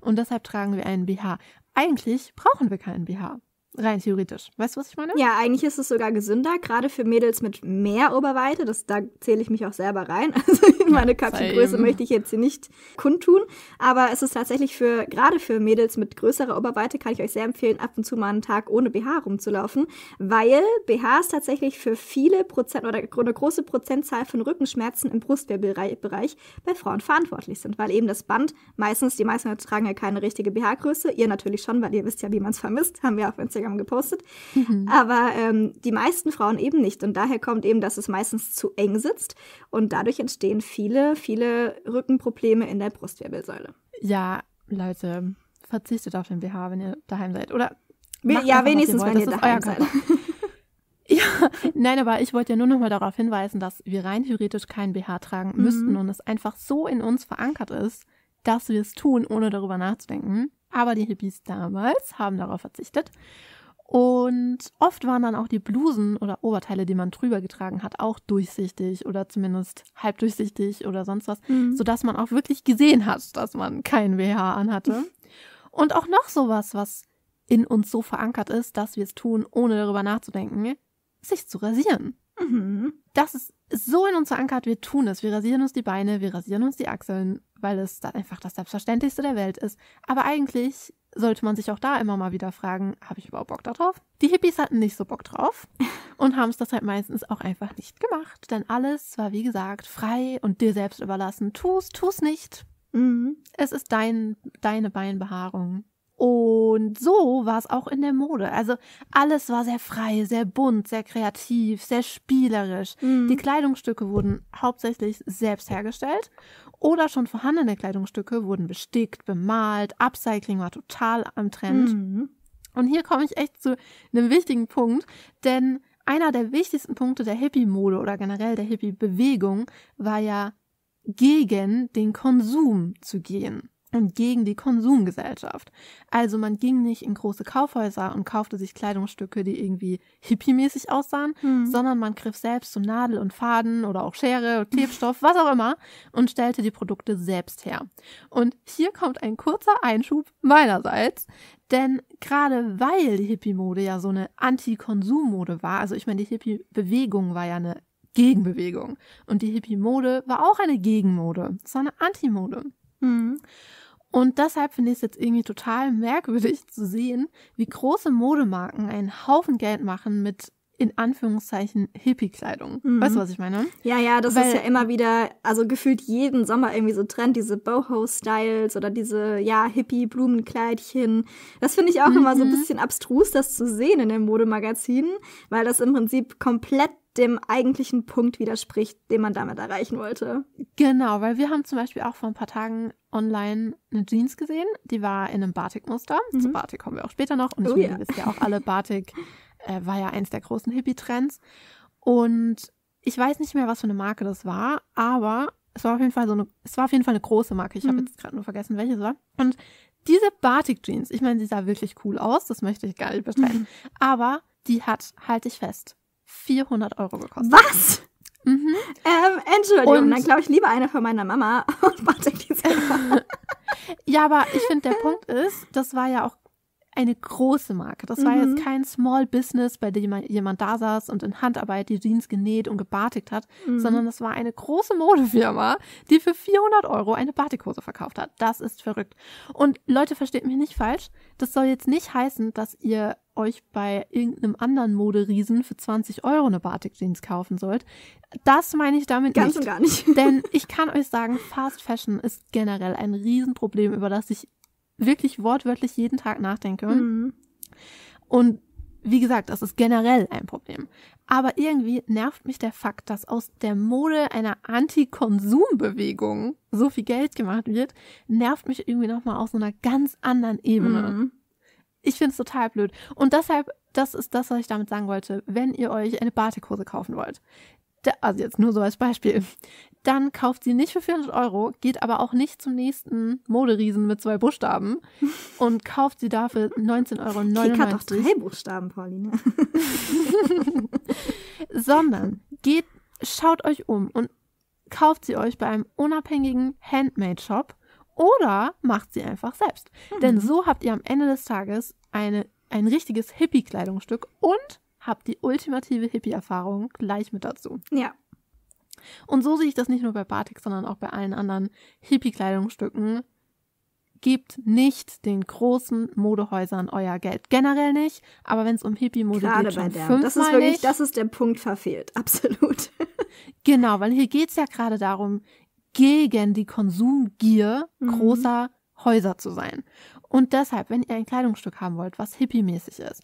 und deshalb tragen wir einen BH. Eigentlich brauchen wir keinen BH. Rein theoretisch. Weißt du, was ich meine? Ja, eigentlich ist es sogar gesünder, gerade für Mädels mit mehr Oberweite. Das, da zähle ich mich auch selber rein. Also meine Köpfchengröße möchte ich jetzt hier nicht kundtun. Aber es ist tatsächlich für, gerade für Mädels mit größerer Oberweite, kann ich euch sehr empfehlen, ab und zu mal einen Tag ohne BH rumzulaufen, weil BHs tatsächlich für viele Prozent oder eine große Prozentzahl von Rückenschmerzen im Brustwirbelbereich bei Frauen verantwortlich sind, weil eben das Band meistens, die meisten tragen ja keine richtige BH-Größe. Ihr natürlich schon, weil ihr wisst ja, wie man es vermisst. Haben wir auf Instagram Instagram gepostet. Mhm. Aber ähm, die meisten Frauen eben nicht. Und daher kommt eben, dass es meistens zu eng sitzt. Und dadurch entstehen viele, viele Rückenprobleme in der Brustwirbelsäule. Ja, Leute, verzichtet auf den BH, wenn ihr daheim seid. Oder We ja, wenigstens, ihr wenn ihr daheim seid. Ja, nein, aber ich wollte ja nur nochmal darauf hinweisen, dass wir rein theoretisch keinen BH tragen mhm. müssten und es einfach so in uns verankert ist, dass wir es tun, ohne darüber nachzudenken. Aber die Hippies damals haben darauf verzichtet. Und oft waren dann auch die Blusen oder Oberteile, die man drüber getragen hat, auch durchsichtig oder zumindest halbdurchsichtig oder sonst was, mhm. sodass man auch wirklich gesehen hat, dass man kein BH anhatte. Mhm. Und auch noch sowas, was in uns so verankert ist, dass wir es tun, ohne darüber nachzudenken, sich zu rasieren. Mhm. Das ist so in uns verankert, wir tun es. Wir rasieren uns die Beine, wir rasieren uns die Achseln, weil es dann einfach das Selbstverständlichste der Welt ist. Aber eigentlich sollte man sich auch da immer mal wieder fragen, habe ich überhaupt Bock darauf? Die Hippies hatten nicht so Bock drauf und haben es das halt meistens auch einfach nicht gemacht, denn alles war wie gesagt frei und dir selbst überlassen. Tu's, tu's nicht. Mhm. Es ist dein, deine Beinbehaarung. Und so war es auch in der Mode. Also alles war sehr frei, sehr bunt, sehr kreativ, sehr spielerisch. Mhm. Die Kleidungsstücke wurden hauptsächlich selbst hergestellt oder schon vorhandene Kleidungsstücke wurden bestickt, bemalt, Upcycling war total am Trend. Mhm. Und hier komme ich echt zu einem wichtigen Punkt, denn einer der wichtigsten Punkte der Hippie-Mode oder generell der Hippie-Bewegung war ja gegen den Konsum zu gehen und gegen die Konsumgesellschaft. Also man ging nicht in große Kaufhäuser und kaufte sich Kleidungsstücke, die irgendwie hippiemäßig aussahen, hm. sondern man griff selbst zu Nadel und Faden oder auch Schere, Klebstoff, was auch immer und stellte die Produkte selbst her. Und hier kommt ein kurzer Einschub meinerseits, denn gerade weil die Hippie-Mode ja so eine Anti-Konsum-Mode war, also ich meine, die Hippie-Bewegung war ja eine Gegenbewegung. Und die Hippie-Mode war auch eine Gegenmode. Es war eine Antimode. Mhm. Und deshalb finde ich es jetzt irgendwie total merkwürdig zu sehen, wie große Modemarken einen Haufen Geld machen mit in Anführungszeichen Hippie-Kleidung. Mhm. Weißt du, was ich meine? Ja, ja, das Weil, ist ja immer wieder, also gefühlt jeden Sommer irgendwie so Trend, diese Boho-Styles oder diese, ja, Hippie-Blumenkleidchen. Das finde ich auch mhm. immer so ein mhm. bisschen abstrus, das zu sehen in den Modemagazinen, weil das im Prinzip komplett dem eigentlichen Punkt widerspricht, den man damit erreichen wollte. Genau, weil wir haben zum Beispiel auch vor ein paar Tagen online eine Jeans gesehen, die war in einem Batik-Muster. Mhm. Zu Batik kommen wir auch später noch. Und oh ich oh, meine, ja. wisst ja auch alle, Batik äh, war ja eins der großen Hippie-Trends. Und ich weiß nicht mehr, was für eine Marke das war, aber es war auf jeden Fall so eine, es war auf jeden Fall eine große Marke. Ich mhm. habe jetzt gerade nur vergessen, welche es war. Und diese Batik-Jeans, ich meine, sie sah wirklich cool aus, das möchte ich gar nicht bestreiten. Mhm. Aber die hat, halte ich fest, 400 Euro gekostet. Was? Mhm. Ähm, Entschuldigung, und, dann glaube ich lieber eine von meiner Mama und Bartek die selber. ja, aber ich finde, der Punkt ist, das war ja auch eine große Marke. Das mhm. war jetzt mhm. kein Small Business, bei dem jemand, da saß und in Handarbeit die Jeans genäht und gebartigt hat, mhm. sondern das war eine große Modefirma, die für 400 Euro eine Batikhose verkauft hat. Das ist verrückt. Und Leute, versteht mich nicht falsch. Das soll jetzt nicht heißen, dass ihr euch bei irgendeinem anderen Moderiesen für 20 Euro eine Batik-Jeans kaufen sollt. Das meine ich damit Ganz nicht. Ganz und gar nicht. Denn ich kann euch sagen, Fast Fashion ist generell ein Riesenproblem, über das sich wirklich wortwörtlich jeden Tag nachdenke. Mhm. Und wie gesagt, das ist generell ein Problem. Aber irgendwie nervt mich der Fakt, dass aus der Mode einer Anti-Konsum-Bewegung so viel Geld gemacht wird, nervt mich irgendwie nochmal aus so einer ganz anderen Ebene. Mhm. Ich finde es total blöd. Und deshalb, das ist das, was ich damit sagen wollte. Wenn ihr euch eine Batikhose kaufen wollt, also jetzt nur so als Beispiel, dann kauft sie nicht für 400 Euro, geht aber auch nicht zum nächsten Moderiesen mit zwei Buchstaben und kauft sie dafür 19,99 Euro. Kika hat doch drei Buchstaben, Pauline. Sondern geht, schaut euch um und kauft sie euch bei einem unabhängigen Handmade-Shop oder macht sie einfach selbst. Mhm. Denn so habt ihr am Ende des Tages eine, ein richtiges Hippie-Kleidungsstück und habe die ultimative Hippie-Erfahrung gleich mit dazu. Ja. Und so sehe ich das nicht nur bei Batik, sondern auch bei allen anderen Hippie-Kleidungsstücken. Gebt nicht den großen Modehäusern euer Geld. Generell nicht, aber wenn es um Hippie-Mode geht, bei schon der. fünfmal das ist wirklich, nicht. das ist der Punkt verfehlt, absolut. genau, weil hier geht es ja gerade darum, gegen die Konsumgier mhm. großer Häuser zu sein. Und deshalb, wenn ihr ein Kleidungsstück haben wollt, was hippie-mäßig ist,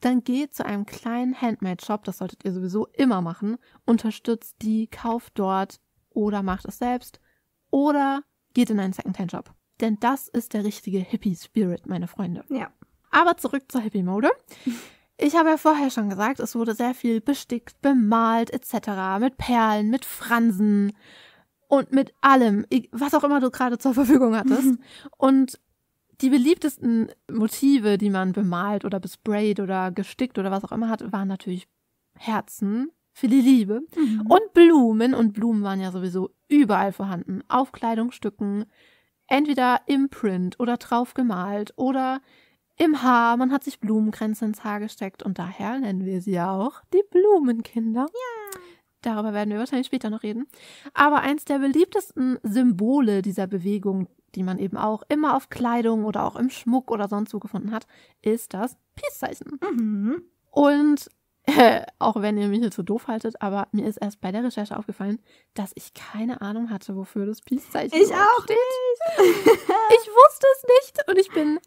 dann geht zu einem kleinen Handmade-Shop, das solltet ihr sowieso immer machen, unterstützt die, kauft dort oder macht es selbst oder geht in einen Secondhand-Shop. Denn das ist der richtige Hippie-Spirit, meine Freunde. Ja. Aber zurück zur Hippie-Mode. Ich habe ja vorher schon gesagt, es wurde sehr viel bestickt, bemalt etc. mit Perlen, mit Fransen und mit allem, was auch immer du gerade zur Verfügung hattest. Mhm. und die beliebtesten Motive, die man bemalt oder besprayt oder gestickt oder was auch immer hat, waren natürlich Herzen für die Liebe mhm. und Blumen. Und Blumen waren ja sowieso überall vorhanden. Auf Kleidungsstücken, entweder im Print oder drauf gemalt oder im Haar. Man hat sich Blumenkränze ins Haar gesteckt und daher nennen wir sie ja auch die Blumenkinder. Ja darüber werden wir wahrscheinlich später noch reden. Aber eins der beliebtesten Symbole dieser Bewegung, die man eben auch immer auf Kleidung oder auch im Schmuck oder sonst wo gefunden hat, ist das Peace-Zeichen. Mhm. Und äh, auch wenn ihr mich jetzt so doof haltet, aber mir ist erst bei der Recherche aufgefallen, dass ich keine Ahnung hatte, wofür das Peace-Zeichen steht. Ich auch nicht. ich wusste es nicht und ich bin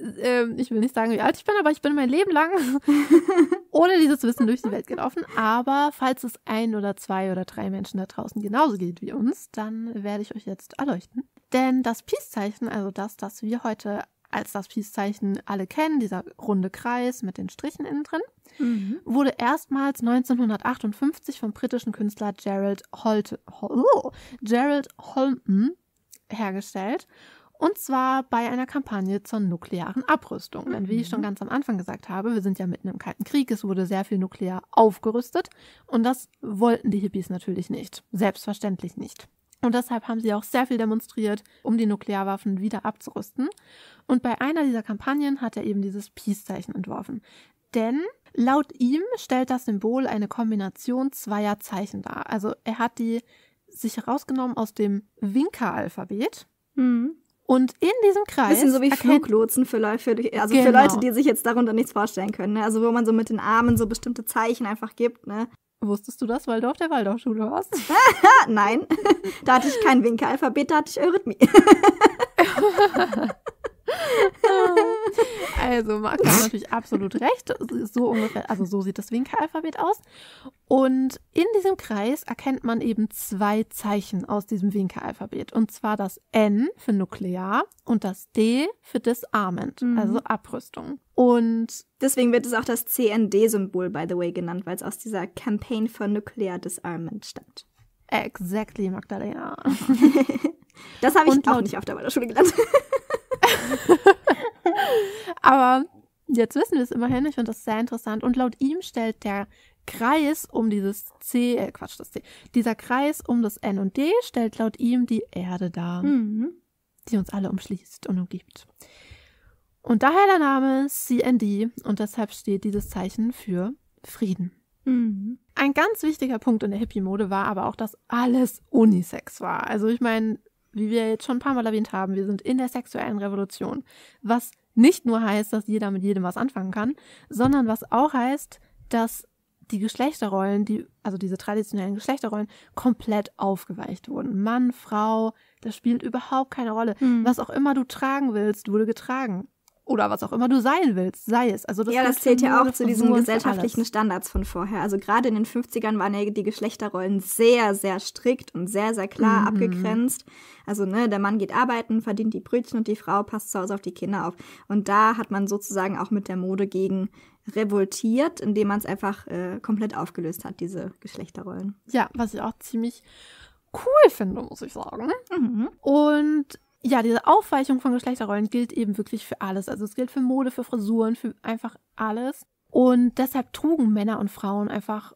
äh, ich will nicht sagen, wie alt ich bin, aber ich bin mein Leben lang ohne dieses Wissen durch die Welt gelaufen. Aber falls es ein oder zwei oder drei Menschen da draußen genauso geht wie uns, dann werde ich euch jetzt erleuchten. Denn das Peace-Zeichen, also das, das wir heute als das Peace-Zeichen alle kennen, dieser runde Kreis mit den Strichen innen drin, mhm. wurde erstmals 1958 vom britischen Künstler Gerald Holt, oh, Gerald Holton hergestellt. Und zwar bei einer Kampagne zur nuklearen Abrüstung. Denn wie ich schon mhm. ganz am Anfang gesagt habe, wir sind ja mitten im Kalten Krieg, es wurde sehr viel nuklear aufgerüstet und das wollten die Hippies natürlich nicht. Selbstverständlich nicht. Und deshalb haben sie auch sehr viel demonstriert, um die Nuklearwaffen wieder abzurüsten. Und bei einer dieser Kampagnen hat er eben dieses Peace-Zeichen entworfen. Denn laut ihm stellt das Symbol eine Kombination zweier Zeichen dar. Also er hat die sich herausgenommen aus dem Winker-Alphabet. Mhm. Und in diesem Kreis. Bisschen so wie Fluglotsen für, Leute, für, also genau. für Leute, die sich jetzt darunter nichts vorstellen können. Ne? Also wo man so mit den Armen so bestimmte Zeichen einfach gibt. Ne? Wusstest du das, weil du auf der Waldorfschule warst? Nein, da hatte ich kein Winkelalphabet, da hatte ich Eurythmie. also, Marco hat natürlich absolut recht. So ungefähr, also so sieht das Winkelalphabet aus. Und in diesem Kreis erkennt man eben zwei Zeichen aus diesem Winkelalphabet. Und zwar das N für nuklear und das D für disarmament, mhm. also Abrüstung. Und deswegen wird es auch das CND-Symbol, by the way, genannt, weil es aus dieser Campaign for Nuclear Disarmament stammt. Exactly, Magdalena. Das habe ich und auch nicht auf der Waldorfschule gelernt. Aber jetzt wissen wir es immerhin. Ich finde das sehr interessant. Und laut ihm stellt der Kreis um dieses C, äh Quatsch, das C, dieser Kreis um das N und D stellt laut ihm die Erde dar, mhm. die uns alle umschließt und umgibt. Und daher der Name CND und deshalb steht dieses Zeichen für Frieden. Mhm. Ein ganz wichtiger Punkt in der Hippie-Mode war aber auch, dass alles Unisex war. Also ich meine, wie wir jetzt schon ein paar Mal erwähnt haben, wir sind in der sexuellen Revolution. Was nicht nur heißt, dass jeder mit jedem was anfangen kann, sondern was auch heißt, dass die Geschlechterrollen, die, also diese traditionellen Geschlechterrollen, komplett aufgeweicht wurden. Mann, Frau, das spielt überhaupt keine Rolle. Mhm. Was auch immer du tragen willst, wurde getragen oder was auch immer du sein willst, sei es. Also das ja, das zählt ja auch zu diesen gesellschaftlichen Standards von vorher. Also gerade in den 50ern waren ja die Geschlechterrollen sehr, sehr strikt und sehr, sehr klar mhm. abgegrenzt. Also ne, der Mann geht arbeiten, verdient die Brötchen und die Frau passt zu Hause auf die Kinder auf. Und da hat man sozusagen auch mit der Mode gegen revoltiert, indem man es einfach äh, komplett aufgelöst hat, diese Geschlechterrollen. Ja, was ich auch ziemlich cool finde, muss ich sagen. Mhm. Und ja, diese Aufweichung von Geschlechterrollen gilt eben wirklich für alles. Also es gilt für Mode, für Frisuren, für einfach alles. Und deshalb trugen Männer und Frauen einfach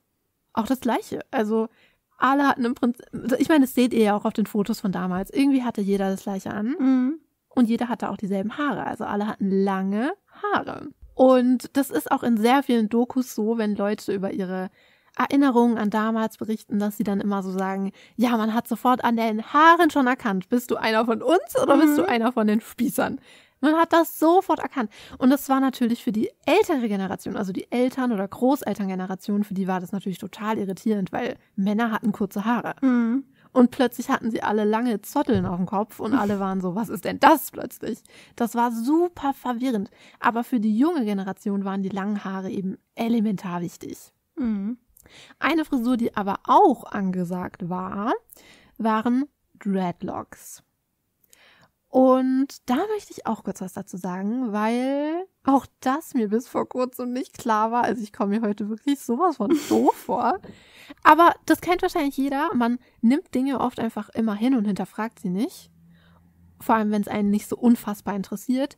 auch das Gleiche. Also alle hatten im Prinzip, also ich meine, das seht ihr ja auch auf den Fotos von damals. Irgendwie hatte jeder das Gleiche an. Mhm. Und jeder hatte auch dieselben Haare. Also alle hatten lange Haare. Und das ist auch in sehr vielen Dokus so, wenn Leute über ihre Erinnerungen an damals berichten, dass sie dann immer so sagen, ja, man hat sofort an den Haaren schon erkannt, bist du einer von uns oder mhm. bist du mhm. einer von den Spießern? Man hat das sofort erkannt. Und das war natürlich für die ältere Generation, also die Eltern- oder Großelterngeneration, für die war das natürlich total irritierend, weil Männer hatten kurze Haare. Mhm. Und plötzlich hatten sie alle lange Zotteln auf dem Kopf und alle waren so, was ist denn das plötzlich? Das war super verwirrend. Aber für die junge Generation waren die langen Haare eben elementar wichtig. Mhm. Eine Frisur, die aber auch angesagt war, waren Dreadlocks. Und da möchte ich auch kurz was dazu sagen, weil auch das mir bis vor kurzem nicht klar war. Also ich komme mir heute wirklich sowas von doof vor. Aber das kennt wahrscheinlich jeder. Man nimmt Dinge oft einfach immer hin und hinterfragt sie nicht. Vor allem, wenn es einen nicht so unfassbar interessiert.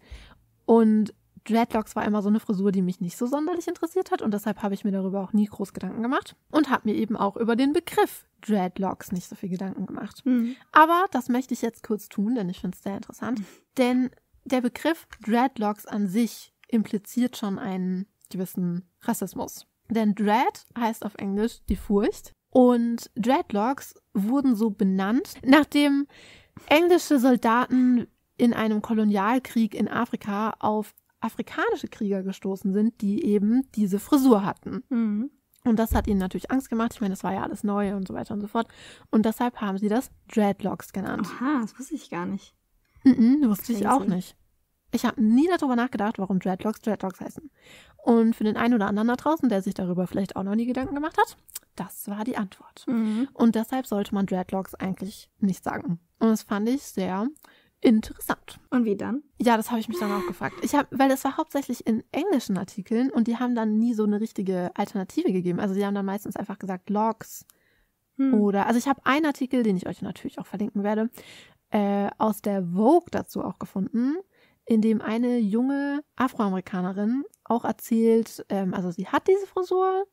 Und Dreadlocks war immer so eine Frisur, die mich nicht so sonderlich interessiert hat und deshalb habe ich mir darüber auch nie groß Gedanken gemacht und habe mir eben auch über den Begriff Dreadlocks nicht so viel Gedanken gemacht. Mhm. Aber das möchte ich jetzt kurz tun, denn ich finde es sehr interessant. Mhm. Denn der Begriff Dreadlocks an sich impliziert schon einen gewissen Rassismus. Denn Dread heißt auf Englisch die Furcht und Dreadlocks wurden so benannt, nachdem englische Soldaten in einem Kolonialkrieg in Afrika auf afrikanische Krieger gestoßen sind, die eben diese Frisur hatten. Mhm. Und das hat ihnen natürlich Angst gemacht. Ich meine, das war ja alles neu und so weiter und so fort. Und deshalb haben sie das Dreadlocks genannt. Aha, das wusste ich gar nicht. Mhm, wusste Crazy. ich auch nicht. Ich habe nie darüber nachgedacht, warum Dreadlocks Dreadlocks heißen. Und für den einen oder anderen da draußen, der sich darüber vielleicht auch noch nie Gedanken gemacht hat, das war die Antwort. Mhm. Und deshalb sollte man Dreadlocks eigentlich nicht sagen. Und das fand ich sehr Interessant. Und wie dann? Ja, das habe ich mich dann auch gefragt. Ich habe, weil das war hauptsächlich in englischen Artikeln und die haben dann nie so eine richtige Alternative gegeben. Also sie haben dann meistens einfach gesagt Logs hm. oder, also ich habe einen Artikel, den ich euch natürlich auch verlinken werde, äh, aus der Vogue dazu auch gefunden, in dem eine junge Afroamerikanerin auch erzählt, ähm, also sie hat diese Frisur,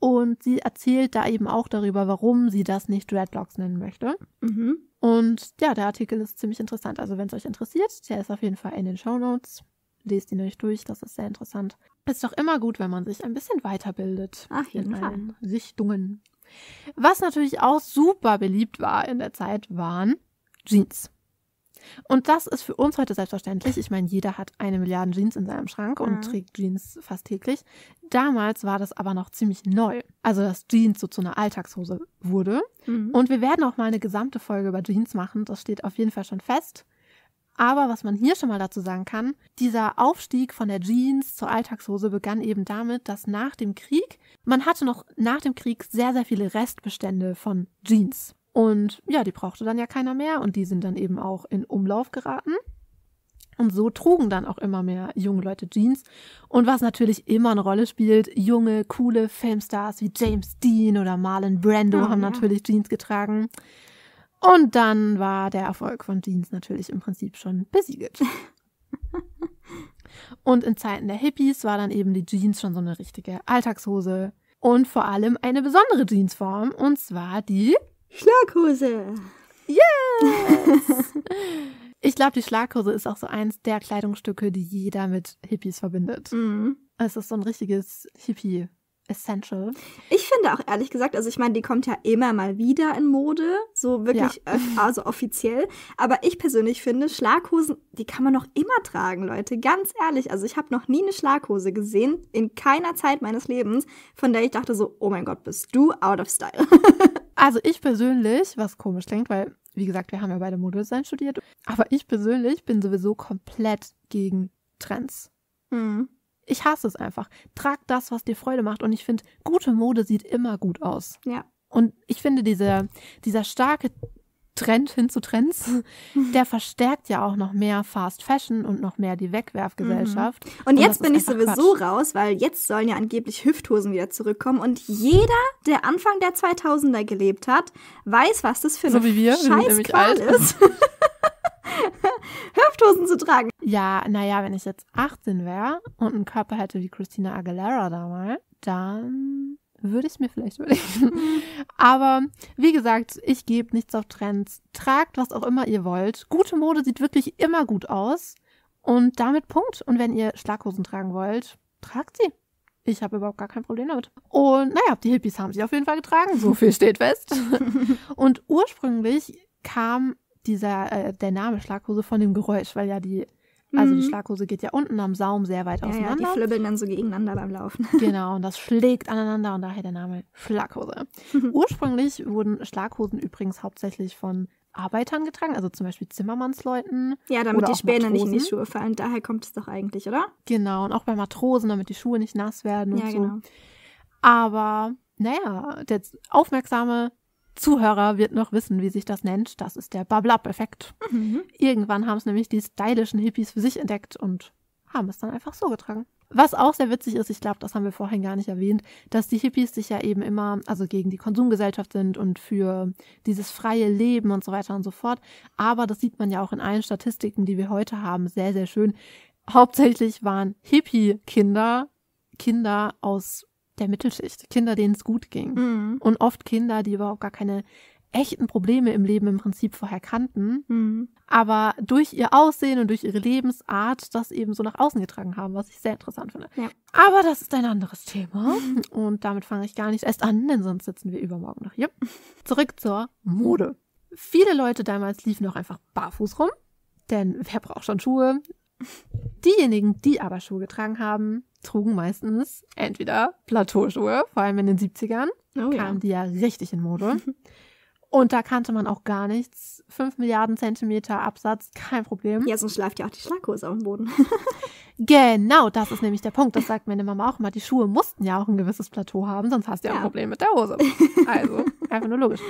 und sie erzählt da eben auch darüber, warum sie das nicht Dreadlocks nennen möchte. Mhm. Und ja, der Artikel ist ziemlich interessant. Also, wenn es euch interessiert, der ist auf jeden Fall in den Show Notes. Lest ihn euch durch, das ist sehr interessant. Ist doch immer gut, wenn man sich ein bisschen weiterbildet. Ach, jeden Fall. allen Richtungen. Was natürlich auch super beliebt war in der Zeit, waren Jeans. Und das ist für uns heute selbstverständlich. Ich meine, jeder hat eine Milliarde Jeans in seinem Schrank und mhm. trägt Jeans fast täglich. Damals war das aber noch ziemlich neu. Also, dass Jeans so zu einer Alltagshose wurde. Mhm. Und wir werden auch mal eine gesamte Folge über Jeans machen. Das steht auf jeden Fall schon fest. Aber was man hier schon mal dazu sagen kann, dieser Aufstieg von der Jeans zur Alltagshose begann eben damit, dass nach dem Krieg, man hatte noch nach dem Krieg sehr, sehr viele Restbestände von Jeans. Und ja, die brauchte dann ja keiner mehr und die sind dann eben auch in Umlauf geraten. Und so trugen dann auch immer mehr junge Leute Jeans. Und was natürlich immer eine Rolle spielt, junge, coole Filmstars wie James Dean oder Marlon Brando oh, haben ja. Mhm. natürlich Jeans getragen. Und dann war der Erfolg von Jeans natürlich im Prinzip schon besiegelt. und in Zeiten der Hippies war dann eben die Jeans schon so eine richtige Alltagshose. Und vor allem eine besondere Jeansform, und zwar die Schlaghose. Yes! ich glaube, die Schlaghose ist auch so eins der Kleidungsstücke, die jeder mit Hippies verbindet. Mhm. Es ist so ein richtiges Hippie. Essential. Ich finde auch ehrlich gesagt, also ich meine, die kommt ja immer mal wieder in Mode, so wirklich, ja. Äh, also offiziell. Aber ich persönlich finde, Schlaghosen, die kann man noch immer tragen, Leute. Ganz ehrlich, also ich habe noch nie eine Schlaghose gesehen, in keiner Zeit meines Lebens, von der ich dachte so, oh mein Gott, bist du out of style. Also ich persönlich, was komisch klingt, weil, wie gesagt, wir haben ja beide Modedesign studiert, aber ich persönlich bin sowieso komplett gegen Trends. Mhm. Ich hasse es einfach. Trag das, was dir Freude macht. Und ich finde, gute Mode sieht immer gut aus. Ja. Und ich finde, diese, dieser starke Trend hin zu Trends, mhm. der verstärkt ja auch noch mehr Fast Fashion und noch mehr die Wegwerfgesellschaft. Mhm. Und, und jetzt bin ich sowieso Quatsch. raus, weil jetzt sollen ja angeblich Hüfthosen wieder zurückkommen und jeder, der Anfang der 2000er gelebt hat, weiß, was das für eine so wie wir, scheiß Qual ist. Hüfthosen zu tragen. Ja, naja, wenn ich jetzt 18 wäre und einen Körper hätte wie Christina Aguilera damals, dann würde ich mir vielleicht überlegen. Mhm. Aber wie gesagt, ich gebe nichts auf Trends. Tragt, was auch immer ihr wollt. Gute Mode sieht wirklich immer gut aus. Und damit Punkt. Und wenn ihr Schlaghosen tragen wollt, tragt sie. Ich habe überhaupt gar kein Problem damit. Und naja, die Hippies haben sie auf jeden Fall getragen. So viel steht fest. Und ursprünglich kam dieser, äh, der Name Schlaghose von dem Geräusch, weil ja die also die mhm. Schlaghose geht ja unten am Saum sehr weit auseinander. Ja, die flibbeln dann so gegeneinander beim Laufen. Genau, und das schlägt aneinander und daher der Name Schlaghose. Ursprünglich wurden Schlaghosen übrigens hauptsächlich von Arbeitern getragen, also zum Beispiel Zimmermannsleuten. Ja, damit die Späne nicht in die Schuhe fallen. Daher kommt es doch eigentlich, oder? Genau, und auch bei Matrosen, damit die Schuhe nicht nass werden und ja, so. Genau. Aber naja, der aufmerksame Zuhörer wird noch wissen, wie sich das nennt. Das ist der Bablab-Effekt. Mhm. Irgendwann haben es nämlich die stylischen Hippies für sich entdeckt und haben es dann einfach so getragen. Was auch sehr witzig ist, ich glaube, das haben wir vorhin gar nicht erwähnt, dass die Hippies sich ja eben immer, also gegen die Konsumgesellschaft sind und für dieses freie Leben und so weiter und so fort. Aber das sieht man ja auch in allen Statistiken, die wir heute haben, sehr, sehr schön. Hauptsächlich waren Hippie-Kinder Kinder aus der Mittelschicht, Kinder, denen es gut ging. Mhm. Und oft Kinder, die überhaupt gar keine echten Probleme im Leben im Prinzip vorher kannten, mhm. aber durch ihr Aussehen und durch ihre Lebensart das eben so nach außen getragen haben, was ich sehr interessant finde. Ja. Aber das ist ein anderes Thema und damit fange ich gar nicht erst an, denn sonst sitzen wir übermorgen noch hier. Zurück zur Mode. Viele Leute damals liefen auch einfach barfuß rum, denn wer braucht schon Schuhe? Diejenigen, die aber Schuhe getragen haben, trugen meistens entweder Plateauschuhe, vor allem in den 70ern, oh, kamen ja. die ja richtig in Mode. Und da kannte man auch gar nichts. Fünf Milliarden Zentimeter Absatz, kein Problem. Ja, sonst schleift ja auch die Schlaghose auf dem Boden. genau, das ist nämlich der Punkt. Das sagt meine Mama auch immer. Die Schuhe mussten ja auch ein gewisses Plateau haben, sonst hast du ja, ja. ein Problem mit der Hose. Also, einfach nur logisch.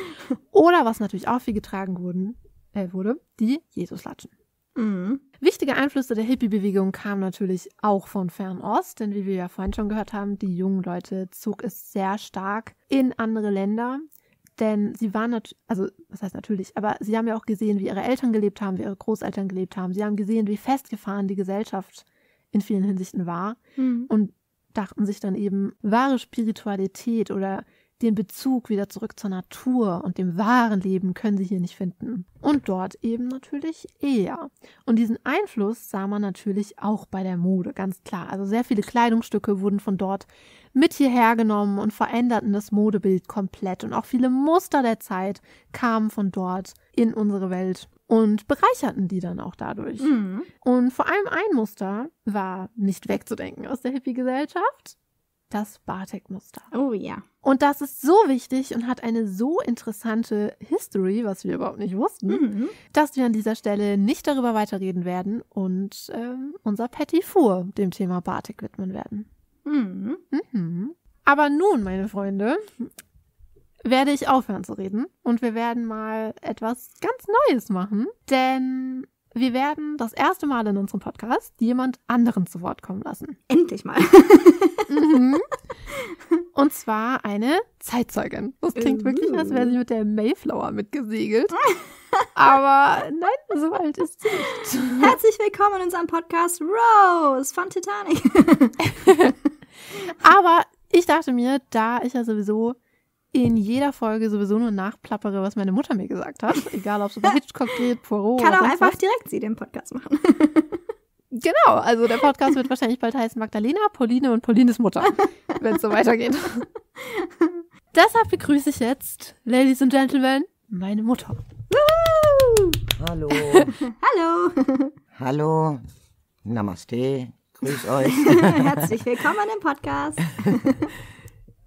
Oder was natürlich auch viel getragen wurden, äh, wurde, die Jesuslatschen. Mhm. Wichtige Einflüsse der Hippie-Bewegung kamen natürlich auch von Fernost, denn wie wir ja vorhin schon gehört haben, die jungen Leute zog es sehr stark in andere Länder, denn sie waren natürlich, also was heißt natürlich, aber sie haben ja auch gesehen, wie ihre Eltern gelebt haben, wie ihre Großeltern gelebt haben. Sie haben gesehen, wie festgefahren die Gesellschaft in vielen Hinsichten war mhm. und dachten sich dann eben, wahre Spiritualität oder den Bezug wieder zurück zur Natur und dem wahren Leben können sie hier nicht finden. Und dort eben natürlich eher. Und diesen Einfluss sah man natürlich auch bei der Mode, ganz klar. Also sehr viele Kleidungsstücke wurden von dort mit hierher genommen und veränderten das Modebild komplett. Und auch viele Muster der Zeit kamen von dort in unsere Welt und bereicherten die dann auch dadurch. Mhm. Und vor allem ein Muster war nicht wegzudenken aus der Hippie-Gesellschaft das Batik-Muster. Oh ja. Und das ist so wichtig und hat eine so interessante History, was wir überhaupt nicht wussten, mhm. dass wir an dieser Stelle nicht darüber weiterreden werden und äh, unser Petit Four dem Thema Batik widmen werden. Mhm. Mhm. Aber nun, meine Freunde, werde ich aufhören zu reden und wir werden mal etwas ganz Neues machen, denn wir werden das erste Mal in unserem Podcast jemand anderen zu Wort kommen lassen. Endlich mal. mhm. Und zwar eine Zeitzeugin. Das klingt wirklich, als wäre sie mit der Mayflower mitgesegelt. Aber nein, so alt ist sie nicht. Herzlich willkommen in unserem Podcast Rose von Titanic. Aber ich dachte mir, da ich ja sowieso in jeder Folge sowieso nur nachplappere, was meine Mutter mir gesagt hat. Egal, ob es über Hitchcock geht, Poirot. Kann oder auch einfach was. direkt sie den Podcast machen. genau, also der Podcast wird wahrscheinlich bald heißen Magdalena, Pauline und Paulines Mutter, wenn es so weitergeht. Deshalb begrüße ich jetzt, Ladies and Gentlemen, meine Mutter. Hallo. Hallo. Hallo. Namaste. Grüß euch. Herzlich willkommen im Podcast.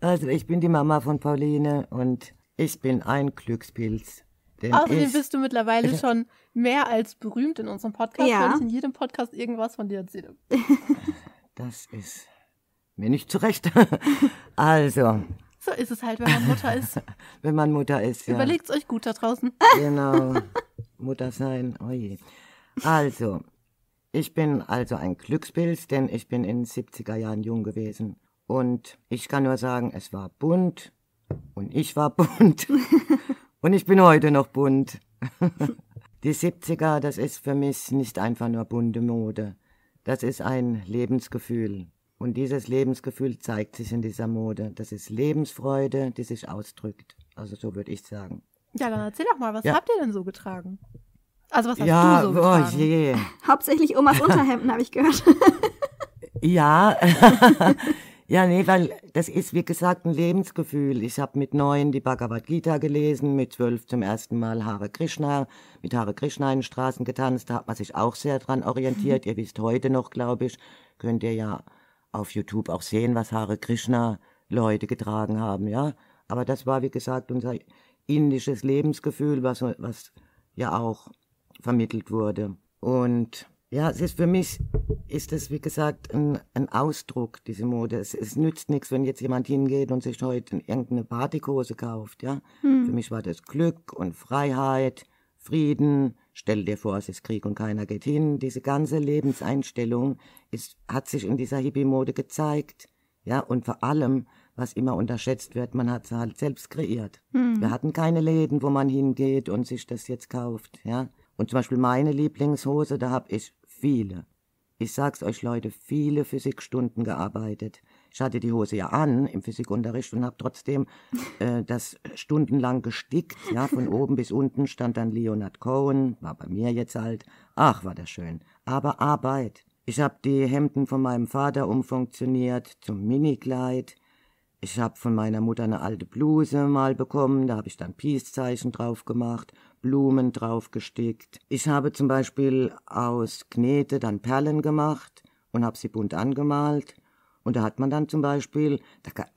Also ich bin die Mama von Pauline und ich bin ein Glückspilz. Außerdem bist du mittlerweile schon mehr als berühmt in unserem Podcast, ja. weil ich in jedem Podcast irgendwas von dir erzähle. Das ist mir nicht zurecht. Also. So ist es halt, wenn man Mutter ist. Wenn man Mutter ist, ja. Überlegt's euch gut da draußen. Genau. Mutter sein, oje. Also, ich bin also ein Glückspilz, denn ich bin in den 70er Jahren jung gewesen und ich kann nur sagen, es war bunt und ich war bunt und ich bin heute noch bunt. Die 70er, das ist für mich nicht einfach nur bunte Mode. Das ist ein Lebensgefühl. Und dieses Lebensgefühl zeigt sich in dieser Mode. Das ist Lebensfreude, die sich ausdrückt. Also so würde ich sagen. Ja, dann erzähl doch mal, was ja. habt ihr denn so getragen? Also was hast ja, du so oh, getragen? Oh je. Hauptsächlich Omas Unterhemden, habe ich gehört. ja, ja, nee, weil das ist, wie gesagt, ein Lebensgefühl. Ich habe mit neun die Bhagavad Gita gelesen, mit zwölf zum ersten Mal Hare Krishna, mit Hare Krishna in den Straßen getanzt. Da hat man sich auch sehr dran orientiert. Mhm. Ihr wisst heute noch, glaube ich, könnt ihr ja auf YouTube auch sehen, was Hare Krishna Leute getragen haben, ja. Aber das war, wie gesagt, unser indisches Lebensgefühl, was, was ja auch vermittelt wurde. Und ja, es ist für mich, ist es wie gesagt ein, ein Ausdruck, diese Mode. Es, es, nützt nichts, wenn jetzt jemand hingeht und sich heute irgendeine Partyhose kauft, ja. Hm. Für mich war das Glück und Freiheit, Frieden. Stell dir vor, es ist Krieg und keiner geht hin. Diese ganze Lebenseinstellung ist, hat sich in dieser Hippie-Mode gezeigt. Ja, und vor allem, was immer unterschätzt wird, man hat es halt selbst kreiert. Hm. Wir hatten keine Läden, wo man hingeht und sich das jetzt kauft, ja. Und zum Beispiel meine Lieblingshose, da habe ich viele, ich sag's euch Leute, viele Physikstunden gearbeitet. Ich hatte die Hose ja an im Physikunterricht und hab trotzdem äh, das stundenlang gestickt. Ja, von oben bis unten stand dann Leonard Cohen, war bei mir jetzt halt. Ach, war das schön. Aber Arbeit. Ich hab die Hemden von meinem Vater umfunktioniert zum Minikleid. Ich hab von meiner Mutter eine alte Bluse mal bekommen, da hab ich dann Peace-Zeichen drauf gemacht Blumen draufgestickt. Ich habe zum Beispiel aus Knete dann Perlen gemacht und habe sie bunt angemalt. Und da hat man dann zum Beispiel,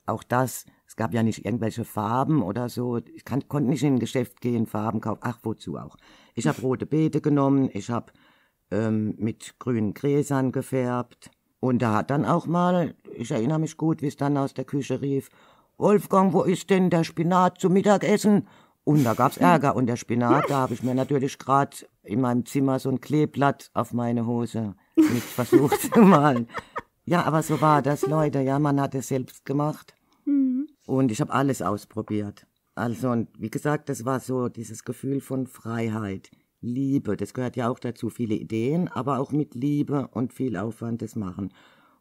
auch das, es gab ja nicht irgendwelche Farben oder so. Ich kann, konnte nicht in ein Geschäft gehen, Farben kaufen. Ach, wozu auch? Ich habe rote Beete genommen, ich habe ähm, mit grünen Gräsern gefärbt. Und da hat dann auch mal, ich erinnere mich gut, wie es dann aus der Küche rief, Wolfgang, wo ist denn der Spinat zum Mittagessen? Und da gab's Ärger. Und der Spinat, da habe ich mir natürlich gerade in meinem Zimmer so ein Kleeblatt auf meine Hose nicht versucht zu malen. Ja, aber so war das, Leute. Ja, man hat es selbst gemacht. Mhm. Und ich habe alles ausprobiert. Also, und wie gesagt, das war so dieses Gefühl von Freiheit, Liebe. Das gehört ja auch dazu. Viele Ideen, aber auch mit Liebe und viel Aufwand das machen.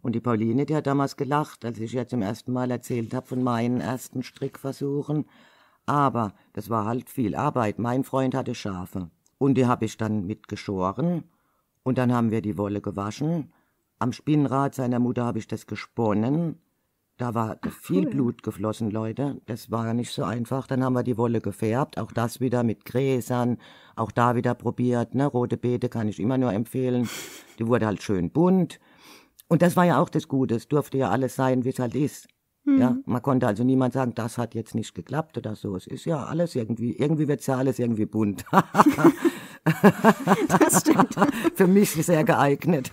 Und die Pauline, die hat damals gelacht, als ich ihr zum ersten Mal erzählt habe von meinen ersten Strickversuchen. Aber das war halt viel Arbeit. Mein Freund hatte Schafe. Und die habe ich dann mitgeschoren. Und dann haben wir die Wolle gewaschen. Am Spinnrad seiner Mutter habe ich das gesponnen. Da war Ach, viel Blut geflossen, Leute. Das war nicht so einfach. Dann haben wir die Wolle gefärbt. Auch das wieder mit Gräsern. Auch da wieder probiert. Ne? Rote Beete kann ich immer nur empfehlen. Die wurde halt schön bunt. Und das war ja auch das Gute. Es durfte ja alles sein, wie es halt ist. Mhm. Ja, man konnte also niemand sagen, das hat jetzt nicht geklappt oder so. Es ist ja alles irgendwie, irgendwie wird ja alles irgendwie bunt. das stimmt. Für mich sehr geeignet,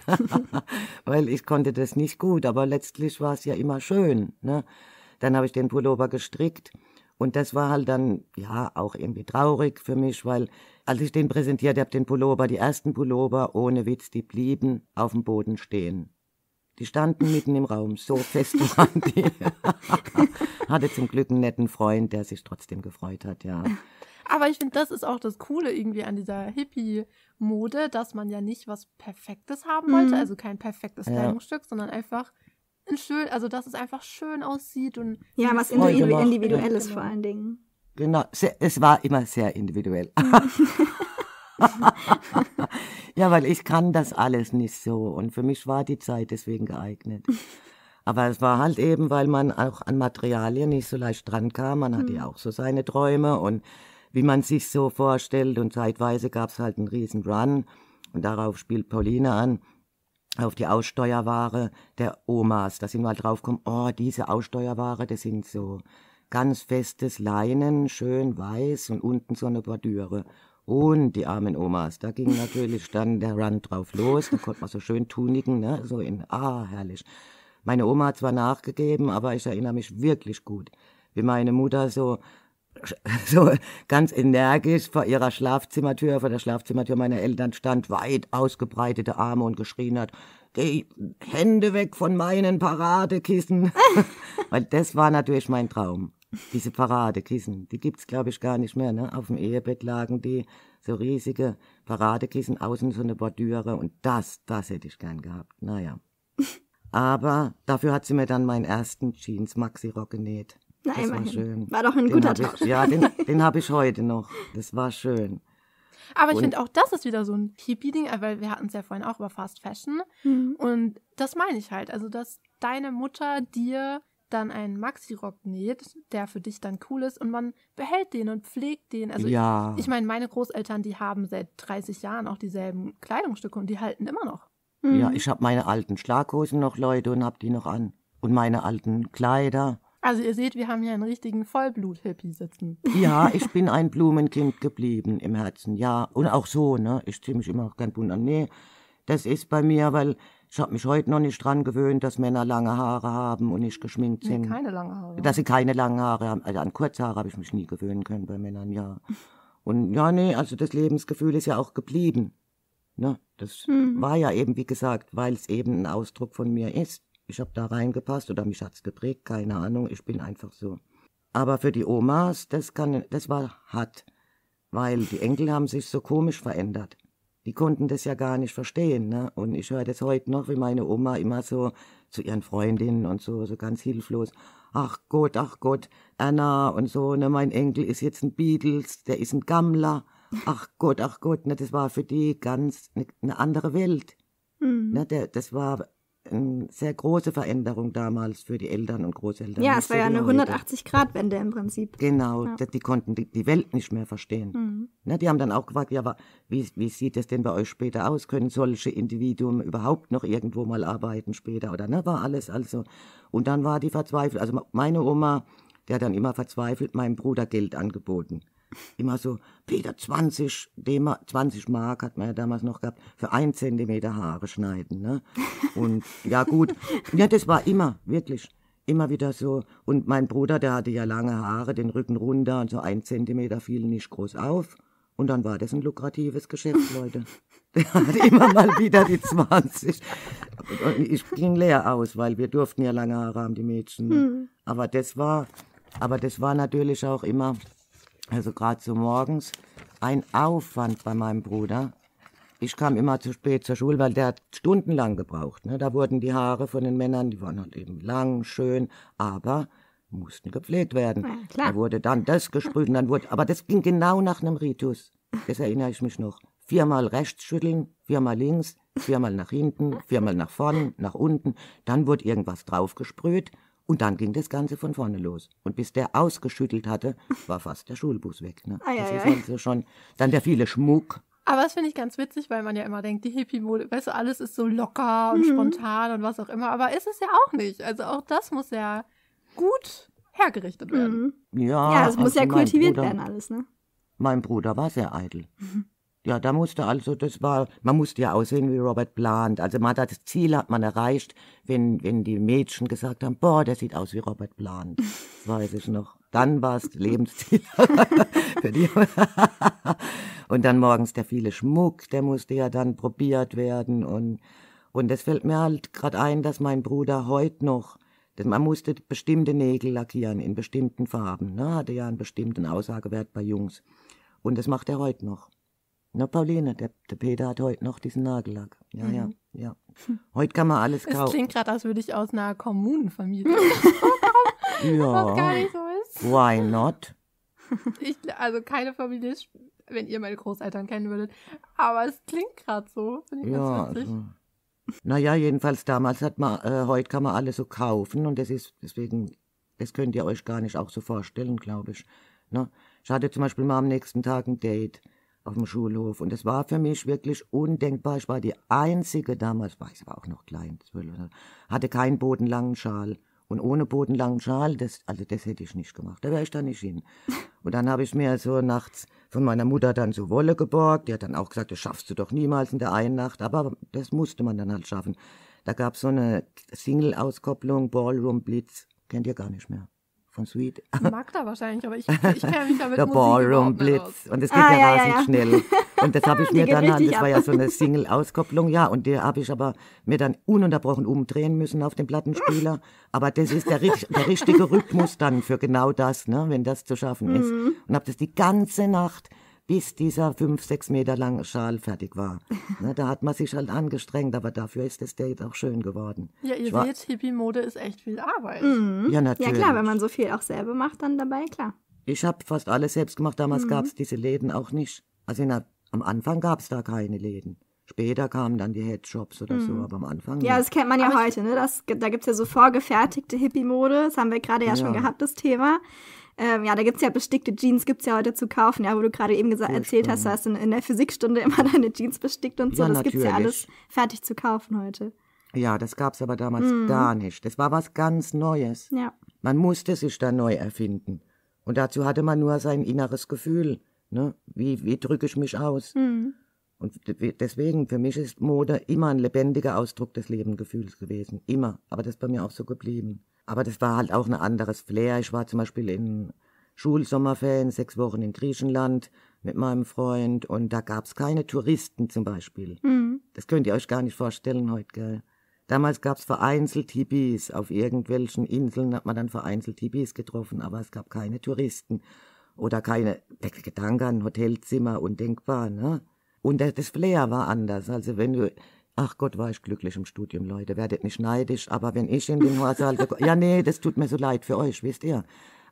weil ich konnte das nicht gut, aber letztlich war es ja immer schön. Ne? Dann habe ich den Pullover gestrickt und das war halt dann, ja, auch irgendwie traurig für mich, weil als ich den präsentiert habe, den Pullover, die ersten Pullover ohne Witz, die blieben auf dem Boden stehen. Die standen mitten im Raum, so fest waren die. Hatte zum Glück einen netten Freund, der sich trotzdem gefreut hat, ja. Aber ich finde, das ist auch das Coole irgendwie an dieser Hippie-Mode, dass man ja nicht was Perfektes haben mhm. wollte, also kein perfektes ja. Kleidungsstück, sondern einfach ein schön, also dass es einfach schön aussieht und ja, was Individuelles vor allen genau. Dingen. Genau, es war immer sehr individuell. Mhm. ja, weil ich kann das alles nicht so und für mich war die Zeit deswegen geeignet. Aber es war halt eben, weil man auch an Materialien nicht so leicht dran kam. Man hatte hm. ja auch so seine Träume und wie man sich so vorstellt. Und zeitweise gab es halt einen riesen Run. Und darauf spielt Pauline an, auf die Aussteuerware der Omas. Da sind wir halt draufgekommen, oh, diese Aussteuerware, das sind so ganz festes Leinen, schön weiß und unten so eine Bordüre. Und die armen Omas, da ging natürlich dann der Run drauf los. Da konnte man so schön tuniken, ne? so in, ah, herrlich. Meine Oma hat zwar nachgegeben, aber ich erinnere mich wirklich gut, wie meine Mutter so, so ganz energisch vor ihrer Schlafzimmertür, vor der Schlafzimmertür meiner Eltern stand, weit ausgebreitete Arme und geschrien hat, geh Hände weg von meinen Paradekissen. Weil das war natürlich mein Traum. Diese Paradekissen, die gibt's glaube ich gar nicht mehr. Ne? Auf dem Ehebett lagen die so riesige Paradekissen, außen so eine Bordüre und das, das hätte ich gern gehabt. Naja. Aber dafür hat sie mir dann meinen ersten Jeans-Maxi-Rock genäht. Na, das immerhin. war schön. War doch ein den guter Tag. ja, den, den habe ich heute noch. Das war schön. Aber ich finde auch, das ist wieder so ein Hippie-Ding, äh, weil wir hatten es ja vorhin auch über Fast Fashion. Mhm. Und das meine ich halt. Also, dass deine Mutter dir dann einen Maxi-Rock näht, der für dich dann cool ist und man behält den und pflegt den. Also ja. ich, ich meine, meine Großeltern, die haben seit 30 Jahren auch dieselben Kleidungsstücke und die halten immer noch. Mhm. Ja, ich habe meine alten Schlaghosen noch, Leute, und habe die noch an. Und meine alten Kleider. Also ihr seht, wir haben hier einen richtigen Vollblut-Hippie sitzen. Ja, ich bin ein Blumenkind geblieben im Herzen, ja. Und auch so, ne? Ich ziehe mich immer noch kein Bund an. Nee, das ist bei mir, weil ich habe mich heute noch nicht dran gewöhnt, dass Männer lange Haare haben und nicht geschminkt sind. Nee, keine langen Haare. Dass sie keine langen Haare haben. Also an kurze Haare habe ich mich nie gewöhnen können bei Männern, ja. Und ja, nee, also das Lebensgefühl ist ja auch geblieben. Ne? Das mhm. war ja eben, wie gesagt, weil es eben ein Ausdruck von mir ist. Ich habe da reingepasst oder mich hat's geprägt, keine Ahnung, ich bin einfach so. Aber für die Omas, das kann, das war hart, weil die Enkel haben sich so komisch verändert die konnten das ja gar nicht verstehen. Ne? Und ich höre das heute noch, wie meine Oma immer so zu ihren Freundinnen und so, so ganz hilflos. Ach Gott, ach Gott, Anna und so, ne, mein Enkel ist jetzt ein Beatles, der ist ein Gammler. Ach Gott, ach Gott, ne, das war für die ganz eine ne andere Welt. Mhm. Ne, der, das war eine sehr große Veränderung damals für die Eltern und Großeltern. Ja, es war ja genau eine 180-Grad-Wende im Prinzip. Genau, ja. die, konnten die, Welt nicht mehr verstehen. Mhm. Na, ne, die haben dann auch gefragt, ja, aber wie, wie sieht es denn bei euch später aus? Können solche Individuen überhaupt noch irgendwo mal arbeiten später? Oder ne, war alles also. Und dann war die verzweifelt. Also meine Oma, der hat dann immer verzweifelt meinem Bruder Geld angeboten immer so, Peter, 20, 20 Mark hat man ja damals noch gehabt, für ein Zentimeter Haare schneiden. Ne? Und ja gut, ja, das war immer, wirklich, immer wieder so. Und mein Bruder, der hatte ja lange Haare, den Rücken runter und so ein Zentimeter fiel nicht groß auf. Und dann war das ein lukratives Geschäft, Leute. Der hat immer mal wieder die 20. Ich ging leer aus, weil wir durften ja lange Haare haben, die Mädchen. Ne? Hm. Aber das war, aber das war natürlich auch immer also gerade so morgens, ein Aufwand bei meinem Bruder. Ich kam immer zu spät zur Schule, weil der hat stundenlang gebraucht. Ne? Da wurden die Haare von den Männern, die waren halt eben lang, schön, aber mussten gepflegt werden. Ja, klar. Da wurde dann das gesprüht und dann wurde, aber das ging genau nach einem Ritus. Das erinnere ich mich noch. Viermal rechts schütteln, viermal links, viermal nach hinten, viermal nach vorn, nach unten. Dann wurde irgendwas draufgesprüht und dann ging das Ganze von vorne los. Und bis der ausgeschüttelt hatte, war fast der Schulbus weg. Ne? Ah, ja, das ai, ist ai. schon dann der viele Schmuck. Aber das finde ich ganz witzig, weil man ja immer denkt, die Hippie-Mode, weißt du, alles ist so locker und mhm. spontan und was auch immer. Aber ist es ja auch nicht. Also auch das muss ja gut hergerichtet werden. Mhm. Ja, ja, also muss ja kultiviert Bruder, werden alles, ne? Mein Bruder war sehr eitel. Mhm. Ja, da musste also, das war, man musste ja aussehen wie Robert Plant. Also man hat das Ziel hat man erreicht, wenn, wenn die Mädchen gesagt haben, boah, der sieht aus wie Robert Plant. Das weiß ich noch. Dann war es Lebensziel für die. und dann morgens der viele Schmuck, der musste ja dann probiert werden und, und das fällt mir halt gerade ein, dass mein Bruder heute noch dass man musste bestimmte Nägel lackieren in bestimmten Farben. Ne? Hatte ja einen bestimmten Aussagewert bei Jungs. Und das macht er heute noch. Na, Pauline, der, der Peter hat heute noch diesen Nagellack. Ja, mhm. ja, ja. Heute kann man alles kaufen. Das klingt gerade, als würde ich aus einer Kommunenfamilie. kommen. ja. Was gar nicht so ist. Why not? Ich, also keine Familie, wenn ihr meine Großeltern kennen würdet. Aber es klingt gerade so. Finde ich ja, ganz witzig. Also. Naja, jedenfalls damals hat man, äh, heute kann man alles so kaufen und das ist, deswegen, das könnt ihr euch gar nicht auch so vorstellen, glaube ich. Ne? Ich hatte zum Beispiel mal am nächsten Tag ein Date auf dem Schulhof. Und es war für mich wirklich undenkbar. Ich war die Einzige damals, war ich aber auch noch klein, hatte keinen bodenlangen Schal. Und ohne bodenlangen Schal, das, also das hätte ich nicht gemacht. Da wäre ich da nicht hin. Und dann habe ich mir so nachts von meiner Mutter dann so Wolle geborgt. Die hat dann auch gesagt, das schaffst du doch niemals in der einen Nacht. Aber das musste man dann halt schaffen. Da gab es so eine Single-Auskopplung, Ballroom Blitz. Kennt ihr gar nicht mehr von Sweet. Mag da wahrscheinlich, aber ich, ich kenne mich damit nicht. Der Ballroom Blitz. Und das ah, geht ah, ja, ja, rasend ja. schnell. Und das habe ich mir dann, das ab. war ja so eine Single-Auskopplung, ja, und die habe ich aber mir dann ununterbrochen umdrehen müssen auf dem Plattenspieler. Aber das ist der, der richtige Rhythmus dann für genau das, ne, wenn das zu schaffen ist. Mhm. Und habe das die ganze Nacht bis dieser fünf, sechs Meter lange Schal fertig war. ne, da hat man sich halt angestrengt, aber dafür ist das Date auch schön geworden. Ja, ihr ich seht, Hippie-Mode ist echt viel Arbeit. Mhm. Ja, natürlich. Ja, klar, wenn man so viel auch selber macht, dann dabei, klar. Ich habe fast alles selbst gemacht. Damals mhm. gab es diese Läden auch nicht. Also der, am Anfang gab es da keine Läden. Später kamen dann die Headshops oder mhm. so, aber am Anfang. Ja, das kennt man ja aber heute, ne? Das, da gibt es ja so vorgefertigte Hippie-Mode. Das haben wir gerade ja, ja, schon gehabt, das Thema. Ähm, ja, da gibt es ja bestickte Jeans, gibt es ja heute zu kaufen, ja, wo du gerade eben gesa- erzählt hast, du hast in, in, der Physikstunde immer deine Jeans bestickt und so. Ja, das gibt es ja alles fertig zu kaufen heute. Ja, das gab es aber damals mhm. gar nicht. Das war was ganz Neues. Ja. Man musste sich da neu erfinden. Und dazu hatte man nur sein inneres Gefühl. Ne? Wie, wie drücke ich mich aus? Mhm. Und deswegen, für mich ist Mode immer ein lebendiger Ausdruck des Lebengefühls gewesen. Immer. Aber das ist bei mir auch so geblieben. Aber das war halt auch ein anderes Flair. Ich war zum Beispiel in Schulsommerferien, sechs Wochen in Griechenland mit meinem Freund und da gab es keine Touristen zum Beispiel. Mhm. Das könnt ihr euch gar nicht vorstellen heute, gell? Damals gab es vereinzelt Hippies. Auf irgendwelchen Inseln hat man dann vereinzelt Hippies getroffen, aber es gab keine Touristen oder keine Gedanken an Hotelzimmer, undenkbar. Ne? Und das Flair war anders. Also wenn du Ach Gott, war ich glücklich im Studium, Leute. Werdet nicht neidisch, aber wenn ich in den Hörsaal Ja, nee, das tut mir so leid für euch, wisst ihr.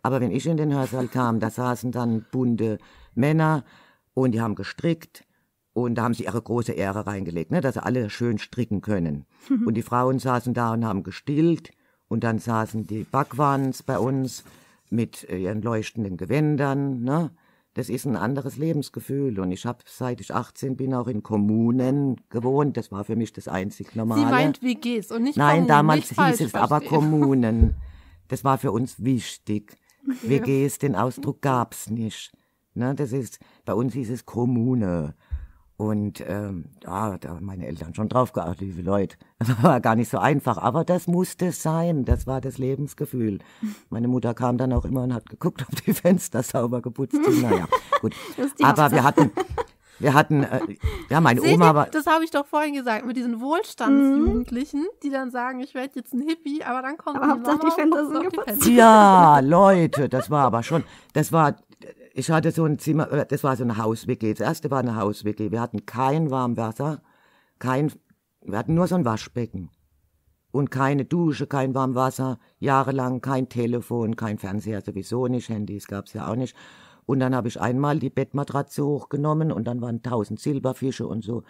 Aber wenn ich in den Hörsaal kam, da saßen dann bunte Männer und die haben gestrickt und da haben sie ihre große Ehre reingelegt, ne, dass sie alle schön stricken können. Mhm. Und die Frauen saßen da und haben gestillt und dann saßen die Backwands bei uns mit äh, ihren leuchtenden Gewändern, ne? Das ist ein anderes Lebensgefühl. Und ich habe, seit ich 18 bin, auch in Kommunen gewohnt. Das war für mich das einzig Normale. Sie meint WGs und nicht Nein, Kommunen. damals nicht hieß es verstehen. aber Kommunen. Das war für uns wichtig. WGs, den Ausdruck gab es nicht. Ne, das ist, bei uns hieß es Kommune. Und ähm, ja, da haben meine Eltern schon drauf geachtet, wie viele Leute. Das war gar nicht so einfach, aber das musste sein. Das war das Lebensgefühl. Meine Mutter kam dann auch immer und hat geguckt, ob die Fenster sauber geputzt sind. Naja, gut. aber wir hatten, wir hatten, äh, ja, meine Seht Oma war. Das habe ich doch vorhin gesagt, mit diesen Wohlstandsjugendlichen, mhm. die dann sagen, ich werde jetzt ein Hippie, aber dann kommt aber die Mama die Fenster sind geputzt. Ja, Leute, das war aber schon, das war, ich hatte so ein Zimmer, äh, das war so ein haus Das erste war eine haus Wir hatten kein Warmwasser, kein, wir hatten nur so ein Waschbecken. Und keine Dusche, kein Warmwasser, jahrelang kein Telefon, kein Fernseher sowieso nicht, Handys gab's ja auch nicht. Und dann habe ich einmal die Bettmatratze hochgenommen und dann waren tausend Silberfische und so.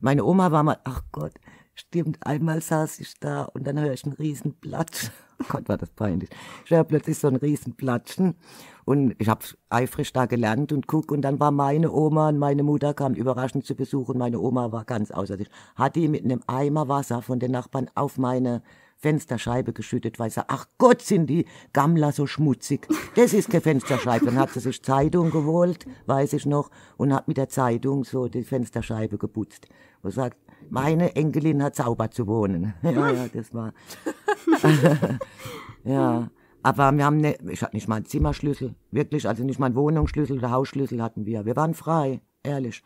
Meine Oma war mal, ach Gott, stimmt, einmal saß ich da und dann höre ich einen Riesenplatsch. Oh Gott, war das peinlich. Ich höre plötzlich so einen Riesenplatschen und ich habe eifrig da gelernt und guck und dann war meine Oma und meine Mutter kamen überraschend zu Besuch und meine Oma war ganz außer sich. Hat die mit einem Eimer Wasser von den Nachbarn auf meine Fensterscheibe geschüttet, weil sie, ach Gott, sind die Gammler so schmutzig. Das ist keine Fensterscheibe. Dann hat sie sich Zeitung geholt, weiß ich noch, und hat mit der Zeitung so die Fensterscheibe geputzt. Und sagt, meine Enkelin hat sauber zu wohnen. ja, ja, das war. ja. Aber wir haben ne, ich hatte nicht mal einen Zimmerschlüssel, wirklich, also nicht mal einen Wohnungsschlüssel oder Hausschlüssel hatten wir. Wir waren frei, ehrlich.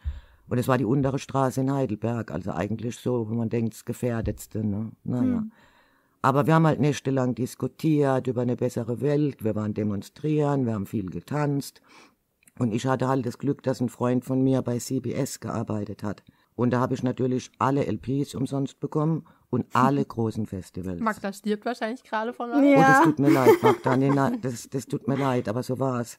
Und es war die untere Straße in Heidelberg, also eigentlich so, wo man denkt, das Gefährdetste. Ne? Naja. Hm. Aber wir haben halt nächtelang diskutiert über eine bessere Welt, wir waren demonstrieren, wir haben viel getanzt. Und ich hatte halt das Glück, dass ein Freund von mir bei CBS gearbeitet hat. Und da habe ich natürlich alle LPs umsonst bekommen und alle großen Festivals. Magda stirbt wahrscheinlich gerade von uns. Ja. Oh, das tut mir leid, Magda. Nee, nein, das, das tut mir leid, aber so war es.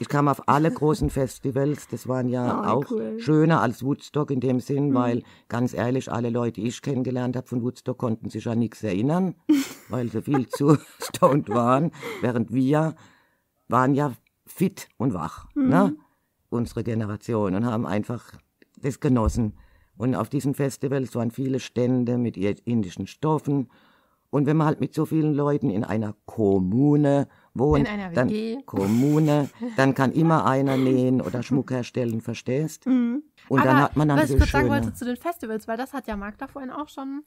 Ich kam auf alle großen Festivals. Das waren ja oh, auch cool. schöner als Woodstock in dem Sinn, mhm. weil ganz ehrlich, alle Leute, die ich kennengelernt habe von Woodstock, konnten sich an nichts erinnern, weil sie viel zu stoned waren. Während wir waren ja fit und wach, mhm. ne? Hm. unsere Generation, und haben einfach das genossen. Und auf diesem Festival waren viele Stände mit indischen Stoffen. Und wenn man halt mit so vielen Leuten in einer Kommune wohnt, in einer dann Kommune, dann kann immer einer nähen oder Schmuck herstellen, verstehst? Mhm. Und Aber dann hat man dann was ich kurz sagen wollte zu den Festivals, weil das hat ja Marc da vorhin auch schon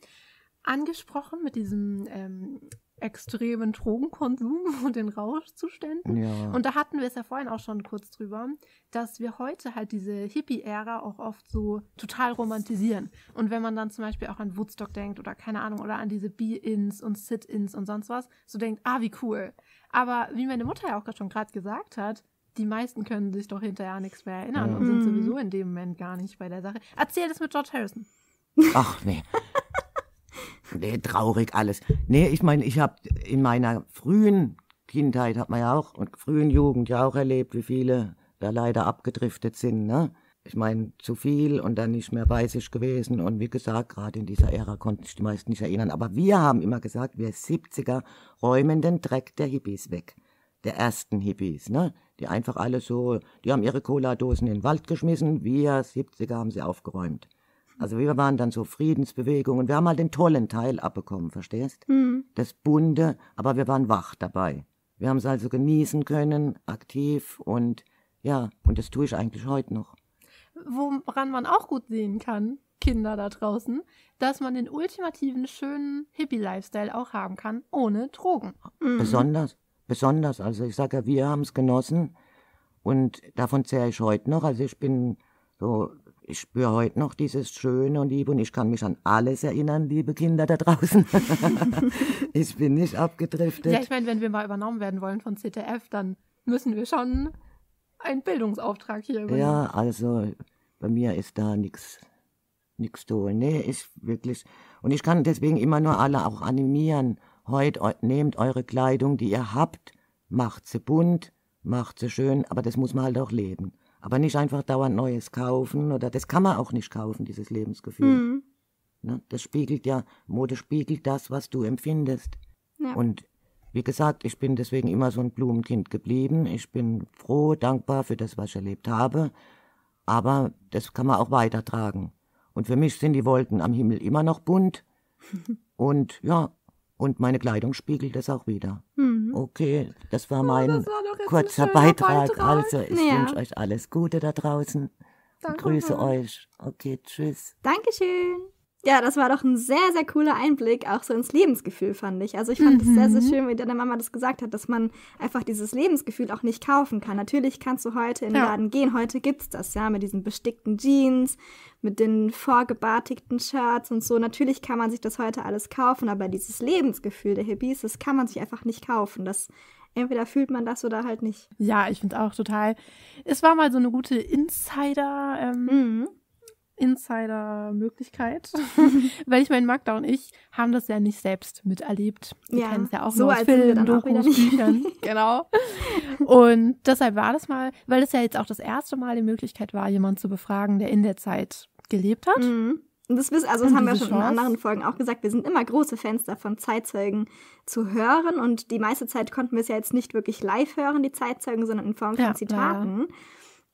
angesprochen mit diesem ähm, extremen Drogenkonsum und den Rauschzuständen. Ja. Und da hatten wir es ja vorhin auch schon kurz drüber, dass wir heute halt diese Hippie-Ära auch oft so total romantisieren. Und wenn man dann zum Beispiel auch an Woodstock denkt oder keine Ahnung, oder an diese Be-Ins und Sit-Ins und sonst was, so denkt, ah, wie cool. Aber wie meine Mutter ja auch schon gerade gesagt hat, die meisten können sich doch hinterher nichts mehr erinnern ja. und sind mhm. sowieso in dem Moment gar nicht bei der Sache. Erzähl das mit George Harrison. Ach nee. Nee, traurig alles. Nee, ich meine, ich habe in meiner frühen Kindheit, hat man ja auch, und frühen Jugend ja auch erlebt, wie viele da leider abgedriftet sind, ne? Ich meine, zu viel und dann nicht mehr bei sich gewesen. Und wie gesagt, gerade in dieser Ära konnten sich die meisten nicht erinnern. Aber wir haben immer gesagt, wir 70er räumen den Dreck der Hippies weg. Der ersten Hippies, ne? Die einfach alle so, die haben ihre Cola-Dosen in den Wald geschmissen. Wir 70er haben sie aufgeräumt. Also wir waren dann so Friedensbewegungen. Wir haben mal halt den tollen Teil abbekommen, verstehst? Mhm. Das Bunde, aber wir waren wach dabei. Wir haben es also genießen können, aktiv und ja, und das tue ich eigentlich heute noch. Woran man auch gut sehen kann, Kinder da draußen, dass man den ultimativen schönen Hippie-Lifestyle auch haben kann, ohne Drogen. Mhm. Besonders, besonders. Also ich sage ja, wir haben es genossen und davon zähre ich heute noch. Also ich bin so ich spüre heute noch dieses Schöne und Liebe und ich kann mich an alles erinnern, liebe Kinder da draußen. ich bin nicht abgedriftet. Ja, ich meine, wenn wir mal übernommen werden wollen von ZDF, dann müssen wir schon einen Bildungsauftrag hier übernehmen. Ja, also bei mir ist da nichts nichts zu holen. Nee, ist wirklich. Und ich kann deswegen immer nur alle auch animieren. Heute nehmt eure Kleidung, die ihr habt, macht sie bunt, macht sie schön, aber das muss man halt auch leben. Aber nicht einfach dauernd Neues kaufen oder das kann man auch nicht kaufen, dieses Lebensgefühl. Mhm. Ne? Das spiegelt ja, Mode spiegelt das, was du empfindest. Ja. Und wie gesagt, ich bin deswegen immer so ein Blumenkind geblieben. Ich bin froh, dankbar für das, was ich erlebt habe. Aber das kann man auch weitertragen. Und für mich sind die Wolken am Himmel immer noch bunt. Und ja, und meine Kleidung spiegelt das auch wieder. Mhm. Okay, das war mein oh, das war kurzer Beitrag. Beitrag. Also, ich ja. wünsche euch alles Gute da draußen. Danke. Grüße euch. Okay, tschüss. Dankeschön. Ja, das war doch ein sehr, sehr cooler Einblick, auch so ins Lebensgefühl, fand ich. Also ich fand es mhm. sehr, sehr mhm. schön, wie deine Mama das gesagt hat, dass man einfach dieses Lebensgefühl auch nicht kaufen kann. Natürlich kannst du heute in den ja. Laden gehen, heute gibt's das, ja, mit diesen bestickten Jeans, mit den vorgebartigten Shirts und so. Natürlich kann man sich das heute alles kaufen, aber dieses Lebensgefühl der Hippies, das kann man sich einfach nicht kaufen. Das entweder fühlt man das oder halt nicht. Ja, ich finde auch total. Es war mal so eine gute Insider- ähm, mhm. Insider-Möglichkeit, weil ich meine, Magda und ich haben das ja nicht selbst miterlebt. Wir ja, kennen es ja auch so nur aus Filmen, Dokus, Büchern. genau. Und deshalb war das mal, weil es ja jetzt auch das erste Mal die Möglichkeit war, jemanden zu befragen, der in der Zeit gelebt hat. Mhm. Und das, wissen, also das haben wir schon Chance. in anderen Folgen auch gesagt. Wir sind immer große Fans davon, Zeitzeugen zu hören. Und die meiste Zeit konnten wir es ja jetzt nicht wirklich live hören, die Zeitzeugen, sondern in Form von ja, Zitaten. Ja.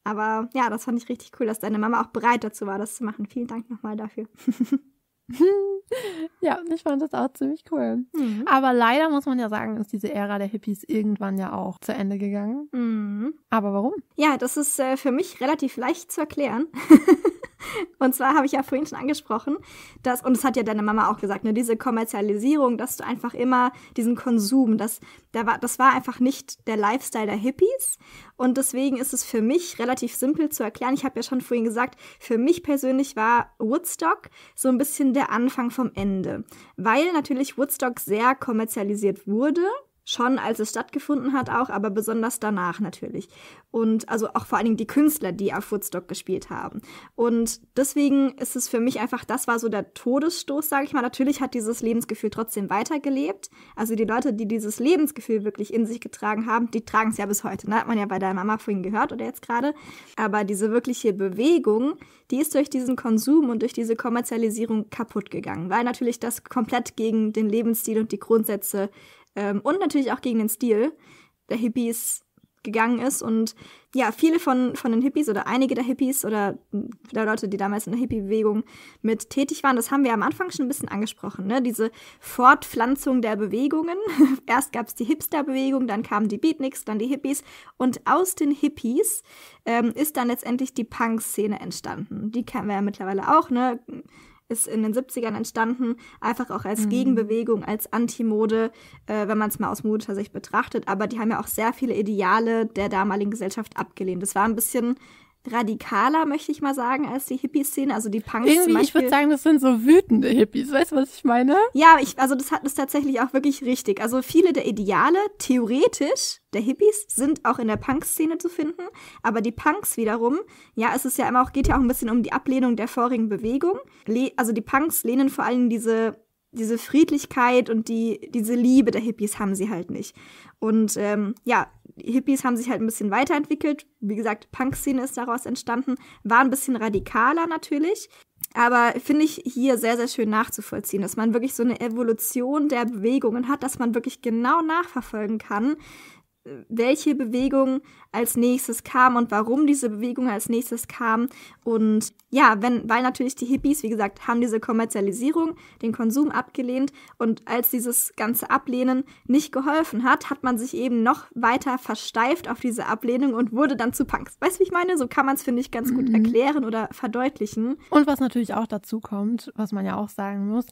Aber ja, das fand ich richtig cool, dass deine Mama auch bereit dazu war, das zu machen. Vielen Dank nochmal dafür. ja, ich fand das auch ziemlich cool. Mhm. Aber leider muss man ja sagen, ist diese Ära der Hippies irgendwann ja auch zu Ende gegangen. Mhm. Aber warum? Ja, das ist äh, für mich relativ leicht zu erklären. Und zwar habe ich ja vorhin schon angesprochen, dass, und das hat ja deine Mama auch gesagt, ne, diese Kommerzialisierung, dass du einfach immer diesen Konsum, das, der war, das war einfach nicht der Lifestyle der Hippies. Und deswegen ist es für mich relativ simpel zu erklären. Ich habe ja schon vorhin gesagt, für mich persönlich war Woodstock so ein bisschen der Anfang vom Ende. Weil natürlich Woodstock sehr kommerzialisiert wurde schon, als es stattgefunden hat auch, aber besonders danach natürlich. Und also auch vor allen Dingen die Künstler, die auf Woodstock gespielt haben. Und deswegen ist es für mich einfach, das war so der Todesstoß, sage ich mal. Natürlich hat dieses Lebensgefühl trotzdem weitergelebt. Also die Leute, die dieses Lebensgefühl wirklich in sich getragen haben, die tragen es ja bis heute. Ne? Hat man ja bei deiner Mama vorhin gehört oder jetzt gerade. Aber diese wirkliche Bewegung, die ist durch diesen Konsum und durch diese Kommerzialisierung kaputt gegangen, weil natürlich das komplett gegen den Lebensstil und die Grundsätze ähm, und natürlich auch gegen den Stil der Hippies gegangen ist. Und ja, viele von, von den Hippies oder einige der Hippies oder hm, der Leute, die damals in der Hippie-Bewegung mit tätig waren, das haben wir am Anfang schon ein bisschen angesprochen. Ne? Diese Fortpflanzung der Bewegungen. Erst gab es die Hipster-Bewegung, dann kamen die Beatniks, dann die Hippies. Und aus den Hippies ähm, ist dann letztendlich die Punk-Szene entstanden. Die kennen wir ja mittlerweile auch. Ne? ist in den 70ern entstanden, einfach auch als mhm. Gegenbewegung, als Antimode, äh, wenn man es mal aus modischer Sicht betrachtet. Aber die haben ja auch sehr viele Ideale der damaligen Gesellschaft abgelehnt. Das war ein bisschen radikaler, möchte ich mal sagen, als die Hippie-Szene, also die Punks Irgendwie, zum Beispiel. Ich würde sagen, das sind so wütende Hippies, weißt du, was ich meine? Ja, ich, also das hat es tatsächlich auch wirklich richtig. Also viele der Ideale, theoretisch, der Hippies sind auch in der Punk-Szene zu finden, aber die Punks wiederum, ja, es ist ja immer auch, geht ja auch ein bisschen um die Ablehnung der vorigen Bewegung. Le also die Punks lehnen vor allem diese diese Friedlichkeit und die, diese Liebe der Hippies haben sie halt nicht. Und ähm, ja, Hippies haben sich halt ein bisschen weiterentwickelt. Wie gesagt, Punk-Szene ist daraus entstanden, war ein bisschen radikaler natürlich. Aber finde ich hier sehr, sehr schön nachzuvollziehen, dass man wirklich so eine Evolution der Bewegungen hat, dass man wirklich genau nachverfolgen kann, welche Bewegung als nächstes kam und warum diese Bewegung als nächstes kam. Und ja, wenn, weil natürlich die Hippies, wie gesagt, haben diese Kommerzialisierung, den Konsum abgelehnt und als dieses ganze Ablehnen nicht geholfen hat, hat man sich eben noch weiter versteift auf diese Ablehnung und wurde dann zu Punks. Weißt du, wie ich meine? So kann man es, finde ich, ganz gut mhm. erklären oder verdeutlichen. Und was natürlich auch dazu kommt, was man ja auch sagen muss,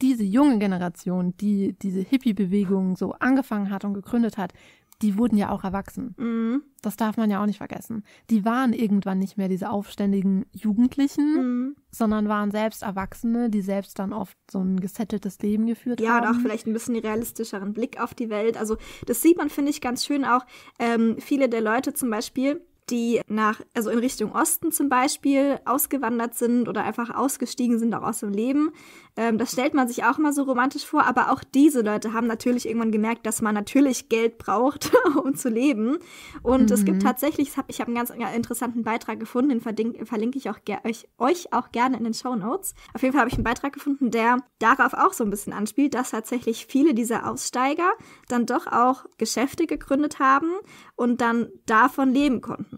diese junge Generation, die diese Hippie-Bewegung so angefangen hat und gegründet hat, die wurden ja auch erwachsen. Mhm. Das darf man ja auch nicht vergessen. Die waren irgendwann nicht mehr diese aufständigen Jugendlichen, mhm. sondern waren selbst Erwachsene, die selbst dann oft so ein gesetteltes Leben geführt ja, haben. Ja, und auch vielleicht ein bisschen realistischeren Blick auf die Welt. Also das sieht man, finde ich, ganz schön auch. Ähm, viele der Leute zum Beispiel, die nach, also in Richtung Osten zum Beispiel, ausgewandert sind oder einfach ausgestiegen sind auch aus dem Leben. Ähm, das stellt man sich auch mal so romantisch vor, aber auch diese Leute haben natürlich irgendwann gemerkt, dass man natürlich Geld braucht, um zu leben. Und mhm. es gibt mhm. tatsächlich, hab, ich habe einen ganz interessanten Beitrag gefunden, den verlinke ich auch euch, euch auch gerne in den Show Notes. Auf jeden Fall habe ich einen Beitrag gefunden, der darauf auch so ein bisschen anspielt, dass tatsächlich viele dieser Aussteiger dann doch auch Geschäfte gegründet haben und dann davon leben konnten.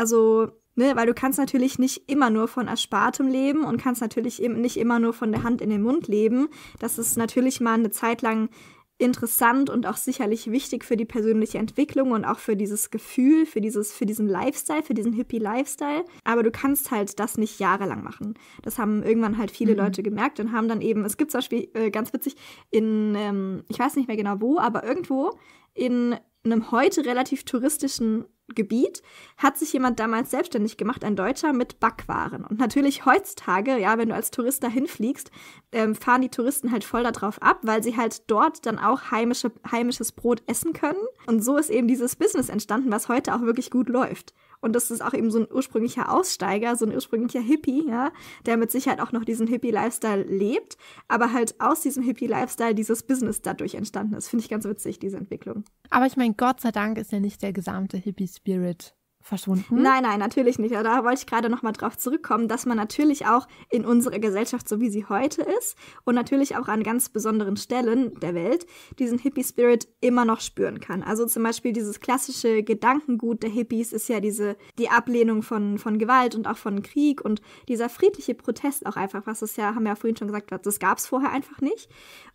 Also, ne, weil du kannst natürlich nicht immer nur von Erspartem leben und kannst natürlich eben nicht immer nur von der Hand in den Mund leben. Das ist natürlich mal eine Zeit lang interessant und auch sicherlich wichtig für die persönliche Entwicklung und auch für dieses Gefühl, für, dieses, für diesen Lifestyle, für diesen Hippie-Lifestyle. Aber du kannst halt das nicht jahrelang machen. Das haben irgendwann halt viele mhm. Leute gemerkt und haben dann eben, es gibt zum Beispiel, äh, ganz witzig, in, ähm, ich weiß nicht mehr genau wo, aber irgendwo in einem heute relativ touristischen Gebiet hat sich jemand damals selbstständig gemacht, ein Deutscher, mit Backwaren. Und natürlich heutzutage, ja, wenn du als Tourist dahin fliegst, ähm, fahren die Touristen halt voll darauf ab, weil sie halt dort dann auch heimische, heimisches Brot essen können. Und so ist eben dieses Business entstanden, was heute auch wirklich gut läuft. Und das ist auch eben so ein ursprünglicher Aussteiger, so ein ursprünglicher Hippie, ja, der mit Sicherheit auch noch diesen Hippie-Lifestyle lebt, aber halt aus diesem Hippie-Lifestyle dieses Business dadurch entstanden ist. Finde ich ganz witzig, diese Entwicklung. Aber ich meine, Gott sei Dank ist ja nicht der gesamte Hippie-Spirit verschwunden? Nein, nein, natürlich nicht. da wollte ich gerade nochmal drauf zurückkommen, dass man natürlich auch in unserer Gesellschaft, so wie sie heute ist, und natürlich auch an ganz besonderen Stellen der Welt, diesen Hippie-Spirit immer noch spüren kann. Also zum Beispiel dieses klassische Gedankengut der Hippies ist ja diese, die Ablehnung von, von Gewalt und auch von Krieg und dieser friedliche Protest auch einfach, was es ja, haben wir ja vorhin schon gesagt, das gab es vorher einfach nicht.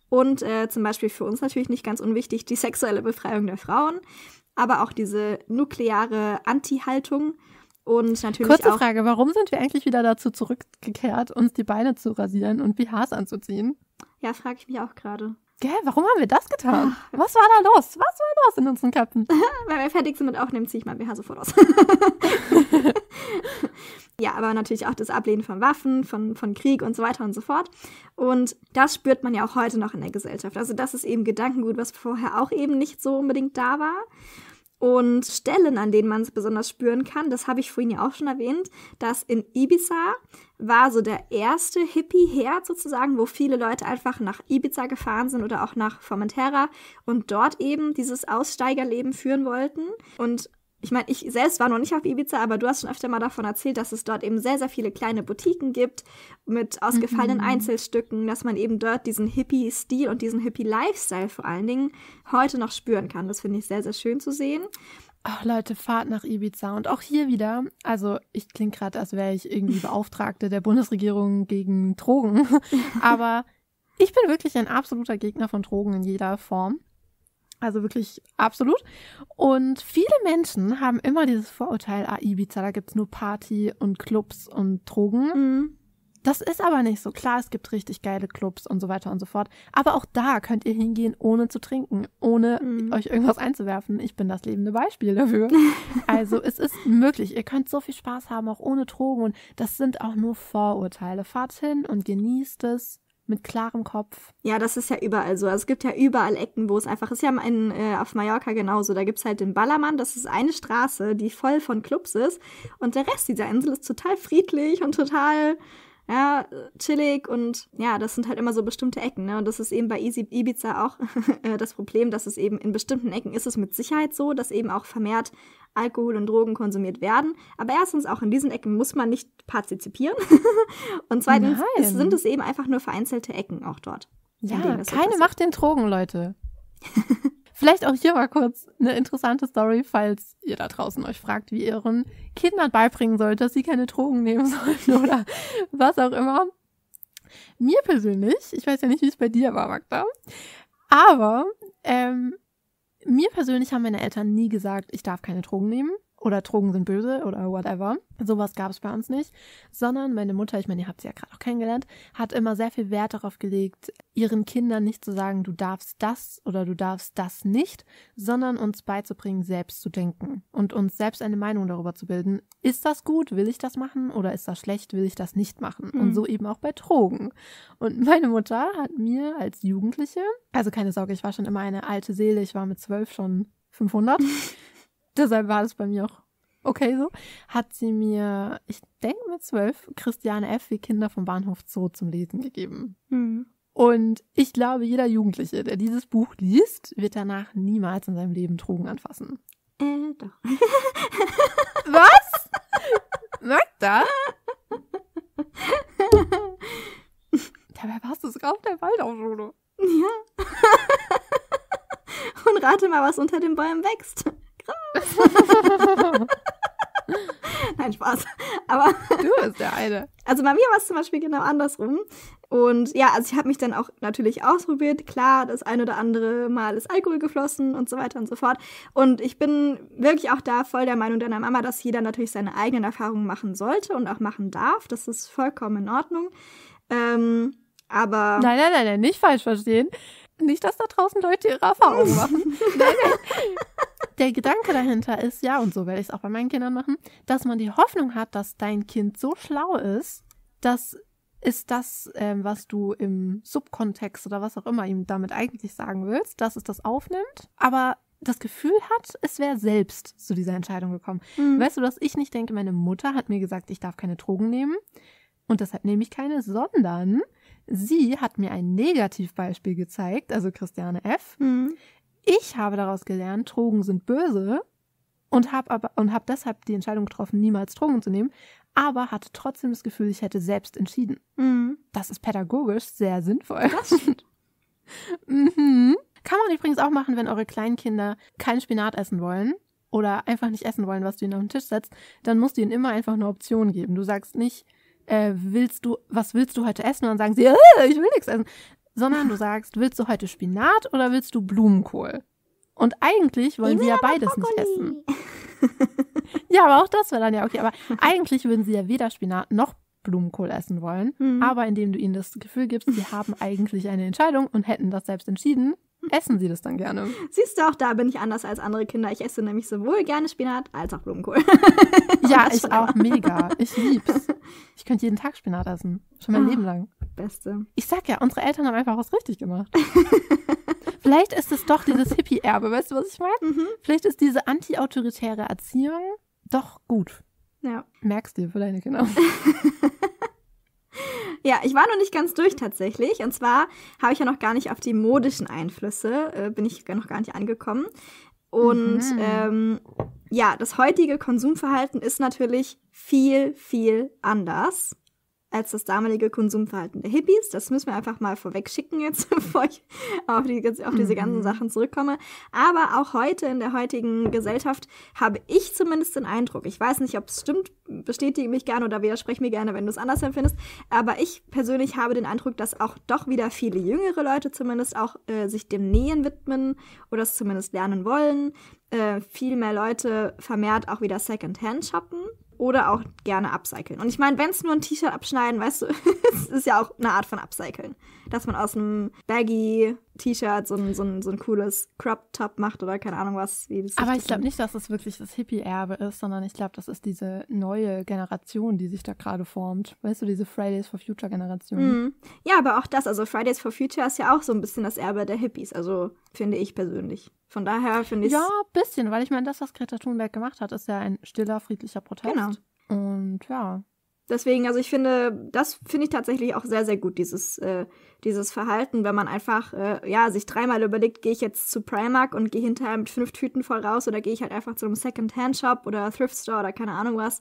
Und äh, zum Beispiel für uns natürlich nicht ganz unwichtig die sexuelle Befreiung der Frauen aber auch diese nukleare Anti-Haltung. Und natürlich Kurze auch Frage, warum sind wir eigentlich wieder dazu zurückgekehrt, uns die Beine zu rasieren und BHs anzuziehen? Ja, frage ich mich auch gerade. Gell, warum haben wir das getan? Ach. Was war da los? Was war los in unseren Köpfen? Wenn wir fertig sind mit Aufnehmen, ziehe ich mein BH sofort aus. ja, aber natürlich auch das Ablehnen von Waffen, von, von Krieg und so weiter und so fort. Und das spürt man ja auch heute noch in der Gesellschaft. Also das ist eben Gedankengut, was vorher auch eben nicht so unbedingt da war und Stellen, an denen man es besonders spüren kann, das habe ich vorhin ja auch schon erwähnt, dass in Ibiza war so der erste Hippie-Herd sozusagen, wo viele Leute einfach nach Ibiza gefahren sind oder auch nach Formentera und dort eben dieses Aussteigerleben führen wollten. Und ich meine, ich selbst war noch nicht auf Ibiza, aber du hast schon öfter mal davon erzählt, dass es dort eben sehr, sehr viele kleine Boutiquen gibt mit ausgefallenen mhm. Einzelstücken, dass man eben dort diesen Hippie-Stil und diesen Hippie-Lifestyle vor allen Dingen heute noch spüren kann. Das finde ich sehr, sehr schön zu sehen. Ach Leute, fahrt nach Ibiza. Und auch hier wieder, also ich klinge gerade, als wäre ich irgendwie Beauftragte der Bundesregierung gegen Drogen, aber ich bin wirklich ein absoluter Gegner von Drogen in jeder Form. Also wirklich absolut. Und viele Menschen haben immer dieses Vorurteil, ah, Ibiza, da gibt es nur Party und Clubs und Drogen. Mhm. Das ist aber nicht so. Klar, es gibt richtig geile Clubs und so weiter und so fort. Aber auch da könnt ihr hingehen, ohne zu trinken, ohne mhm. euch irgendwas einzuwerfen. Ich bin das lebende Beispiel dafür. also es ist möglich. Ihr könnt so viel Spaß haben, auch ohne Drogen. Und das sind auch nur Vorurteile. Fahrt hin und genießt es mit klarem Kopf. Ja, das ist ja überall so. Also es gibt ja überall Ecken, wo es einfach ist. Ja, in, äh, auf Mallorca genauso. Da gibt es halt den Ballermann. Das ist eine Straße, die voll von Clubs ist. Und der Rest dieser Insel ist total friedlich und total ja, chillig und ja, das sind halt immer so bestimmte Ecken. Ne? Und das ist eben bei Ibiza auch äh, das Problem, dass es eben in bestimmten Ecken ist es mit Sicherheit so, dass eben auch vermehrt Alkohol und Drogen konsumiert werden. Aber erstens, auch in diesen Ecken muss man nicht partizipieren. und zweitens ist, sind es eben einfach nur vereinzelte Ecken auch dort. Ja, keine so Macht den Drogen, Leute. Vielleicht auch hier mal kurz eine interessante Story, falls ihr da draußen euch fragt, wie ihr euren Kindern beibringen sollt, dass sie keine Drogen nehmen sollen oder was auch immer. Mir persönlich, ich weiß ja nicht, wie es bei dir war, Magda, aber ähm, mir persönlich haben meine Eltern nie gesagt, ich darf keine Drogen nehmen oder Drogen sind böse oder whatever. Sowas gab es bei uns nicht, sondern meine Mutter, ich meine, ihr habt sie ja gerade auch kennengelernt, hat immer sehr viel Wert darauf gelegt, ihren Kindern nicht zu sagen, du darfst das oder du darfst das nicht, sondern uns beizubringen, selbst zu denken und uns selbst eine Meinung darüber zu bilden, ist das gut, will ich das machen oder ist das schlecht, will ich das nicht machen. Mhm. Und so eben auch bei Drogen. Und meine Mutter hat mir als Jugendliche, also keine Sorge, ich war schon immer eine alte Seele, ich war mit zwölf schon 500. deshalb war das bei mir auch okay so, hat sie mir, ich denke mit zwölf, Christiane F. wie Kinder vom Bahnhof Zoo zum Lesen gegeben. Mhm. Und ich glaube, jeder Jugendliche, der dieses Buch liest, wird danach niemals in seinem Leben Drogen anfassen. Äh, doch. Was? Magda? Dabei warst du sogar auf der Waldauschule. Ja. Und rate mal, was unter den Bäumen wächst. Nein, Spaß. Aber du bist der eine. Also bei mir war es zum Beispiel genau andersrum. Und ja, also ich habe mich dann auch natürlich ausprobiert. Klar, das ein oder andere Mal ist Alkohol geflossen und so weiter und so fort. Und ich bin wirklich auch da voll der Meinung deiner Mama, dass jeder natürlich seine eigenen Erfahrungen machen sollte und auch machen darf. Das ist vollkommen in Ordnung. Ähm, aber. Nein, nein, nein, nicht falsch verstehen. Nicht, dass da draußen Leute ihre Erfahrungen machen. nein, nein der Gedanke dahinter ist, ja, und so werde ich es auch bei meinen Kindern machen, dass man die Hoffnung hat, dass dein Kind so schlau ist, dass ist das, ähm, was du im Subkontext oder was auch immer ihm damit eigentlich sagen willst, dass es das aufnimmt, aber das Gefühl hat, es wäre selbst zu dieser Entscheidung gekommen. Mhm. Weißt du, dass ich nicht denke, meine Mutter hat mir gesagt, ich darf keine Drogen nehmen und deshalb nehme ich keine, sondern sie hat mir ein Negativbeispiel gezeigt, also Christiane F., mhm. Ich habe daraus gelernt, Drogen sind böse und habe aber und habe deshalb die Entscheidung getroffen, niemals Drogen zu nehmen, aber hatte trotzdem das Gefühl, ich hätte selbst entschieden. Mhm. Das ist pädagogisch sehr sinnvoll. Das mhm. Kann man übrigens auch machen, wenn eure Kleinkinder keinen Spinat essen wollen oder einfach nicht essen wollen, was du ihnen auf den Tisch setzt, dann musst du ihnen immer einfach eine Option geben. Du sagst nicht, äh, willst du, was willst du heute essen? Und dann sagen sie, äh, ich will nichts essen sondern du sagst, willst du heute Spinat oder willst du Blumenkohl? Und eigentlich wollen sie ja beides Brokkoli. nicht essen. ja, aber auch das wäre dann ja okay. Aber eigentlich würden sie ja weder Spinat noch Blumenkohl essen wollen. Mhm. Aber indem du ihnen das Gefühl gibst, sie haben eigentlich eine Entscheidung und hätten das selbst entschieden, essen sie das dann gerne. Siehst du, auch da bin ich anders als andere Kinder. Ich esse nämlich sowohl gerne Spinat als auch Blumenkohl. ja, ich auch mega. Ich lieb's. Ich könnte jeden Tag Spinat essen. Schon mein ah, Leben lang. Beste. Ich sag ja, unsere Eltern haben einfach was richtig gemacht. Vielleicht ist es doch dieses Hippie-Erbe, weißt du, was ich meine? Mhm. Vielleicht ist diese antiautoritäre Erziehung doch gut. Ja. Merkst du dir für deine Kinder. Ja, ich war noch nicht ganz durch tatsächlich. Und zwar habe ich ja noch gar nicht auf die modischen Einflüsse, äh, bin ich noch gar nicht angekommen. Und mhm. ähm, ja, das heutige Konsumverhalten ist natürlich viel, viel anders als das damalige Konsumverhalten der Hippies. Das müssen wir einfach mal vorweg schicken jetzt, bevor ich auf, die, auf diese ganzen mhm. Sachen zurückkomme. Aber auch heute in der heutigen Gesellschaft habe ich zumindest den Eindruck, ich weiß nicht, ob es stimmt, bestätige mich gerne oder widerspreche mir gerne, wenn du es anders empfindest, aber ich persönlich habe den Eindruck, dass auch doch wieder viele jüngere Leute zumindest auch äh, sich dem Nähen widmen oder es zumindest lernen wollen. Äh, viel mehr Leute vermehrt auch wieder Secondhand shoppen. Oder auch gerne upcyclen. Und ich meine, wenn es nur ein T-Shirt abschneiden, weißt du, es ist ja auch eine Art von Upcyclen dass man aus einem Baggy-T-Shirt so ein, so, ein, so ein cooles Crop-Top macht oder keine Ahnung was. Aber ich glaube nicht, dass das wirklich das Hippie-Erbe ist, sondern ich glaube, das ist diese neue Generation, die sich da gerade formt. Weißt du, diese Fridays for Future-Generation. Mhm. Ja, aber auch das, also Fridays for Future ist ja auch so ein bisschen das Erbe der Hippies, also finde ich persönlich. Von daher finde ich Ja, ein bisschen, weil ich meine, das, was Greta Thunberg gemacht hat, ist ja ein stiller, friedlicher Protest. Genau. Und ja, Deswegen, also ich finde, das finde ich tatsächlich auch sehr, sehr gut, dieses, äh, dieses Verhalten, wenn man einfach, äh, ja, sich dreimal überlegt, gehe ich jetzt zu Primark und gehe hinterher mit fünf Tüten voll raus oder gehe ich halt einfach zu einem Second-Hand-Shop oder Thrift-Store oder keine Ahnung was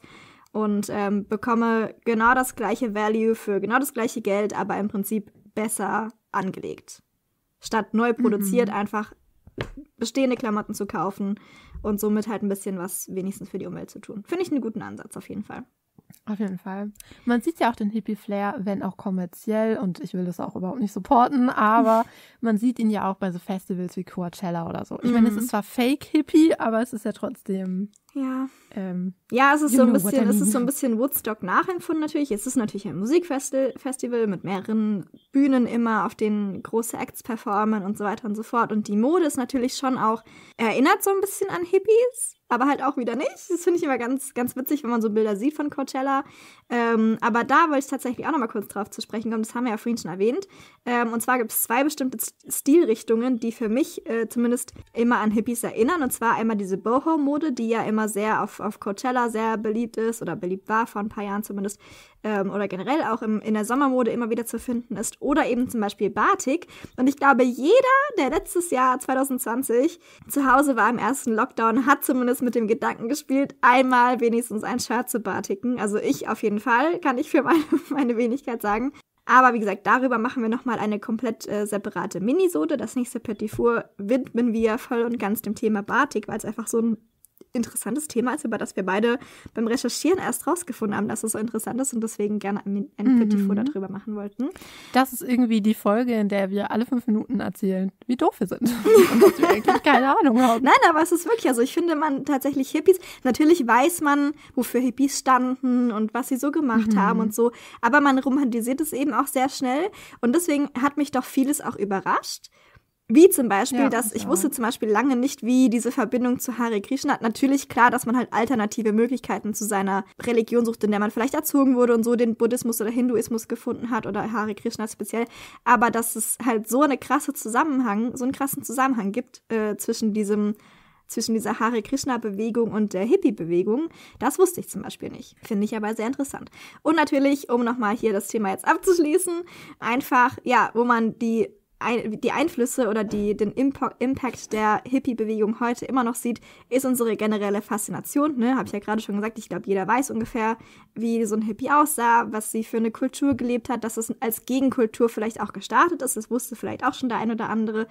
und ähm, bekomme genau das gleiche Value für genau das gleiche Geld, aber im Prinzip besser angelegt. Statt neu produziert mhm. einfach bestehende Klamotten zu kaufen und somit halt ein bisschen was wenigstens für die Umwelt zu tun. Finde ich einen guten Ansatz auf jeden Fall. Auf jeden Fall. Man sieht ja auch den Hippie-Flair, wenn auch kommerziell, und ich will das auch überhaupt nicht supporten, aber man sieht ihn ja auch bei so Festivals wie Coachella oder so. Ich mhm. meine, es ist zwar Fake-Hippie, aber es ist ja trotzdem ja. Ähm, ja, es ist, so ein bisschen, I mean. es ist so ein bisschen Woodstock nachempfunden natürlich. Es ist natürlich ein Musikfestival mit mehreren Bühnen immer, auf denen große Acts performen und so weiter und so fort. Und die Mode ist natürlich schon auch, erinnert so ein bisschen an Hippies, aber halt auch wieder nicht. Das finde ich immer ganz, ganz witzig, wenn man so Bilder sieht von Coachella. Ähm, aber da wollte ich tatsächlich auch noch mal kurz drauf zu sprechen kommen. Das haben wir ja vorhin schon erwähnt. Ähm, und zwar gibt es zwei bestimmte Stilrichtungen, die für mich äh, zumindest immer an Hippies erinnern. Und zwar einmal diese Boho-Mode, die ja immer immer sehr auf, auf Coachella sehr beliebt ist oder beliebt war vor ein paar Jahren zumindest ähm, oder generell auch im, in der Sommermode immer wieder zu finden ist oder eben zum Beispiel Batik. Und ich glaube, jeder, der letztes Jahr 2020 zu Hause war im ersten Lockdown, hat zumindest mit dem Gedanken gespielt, einmal wenigstens ein Shirt zu batiken. Also ich auf jeden Fall, kann ich für meine, meine Wenigkeit sagen. Aber wie gesagt, darüber machen wir nochmal eine komplett äh, separate Minisode. Das nächste Petit Four widmen wir voll und ganz dem Thema Batik, weil es einfach so ein interessantes Thema ist, über das wir beide beim Recherchieren erst rausgefunden haben, dass es so interessant ist und deswegen gerne ein, ein Petit mhm. darüber machen wollten. Das ist irgendwie die Folge, in der wir alle fünf Minuten erzählen, wie doof wir sind. und wir eigentlich keine Ahnung haben. Nein, aber es ist wirklich, also ich finde man tatsächlich Hippies, natürlich weiß man, wofür Hippies standen und was sie so gemacht mhm. haben und so, aber man romantisiert es eben auch sehr schnell und deswegen hat mich doch vieles auch überrascht. Wie zum Beispiel, ja, dass ich ja. wusste zum Beispiel lange nicht, wie diese Verbindung zu Hare Krishna hat. Natürlich klar, dass man halt alternative Möglichkeiten zu seiner Religion sucht, in der man vielleicht erzogen wurde und so den Buddhismus oder Hinduismus gefunden hat oder Hare Krishna speziell. Aber dass es halt so eine krasse Zusammenhang, so einen krassen Zusammenhang gibt äh, zwischen diesem zwischen dieser Hare Krishna-Bewegung und der Hippie-Bewegung. Das wusste ich zum Beispiel nicht. Finde ich aber sehr interessant. Und natürlich, um nochmal hier das Thema jetzt abzuschließen, einfach, ja, wo man die die Einflüsse oder die, den Impact der Hippie-Bewegung heute immer noch sieht, ist unsere generelle Faszination. Ne? Habe ich ja gerade schon gesagt, ich glaube, jeder weiß ungefähr, wie so ein Hippie aussah, was sie für eine Kultur gelebt hat, dass es als Gegenkultur vielleicht auch gestartet ist. Das wusste vielleicht auch schon der ein oder andere.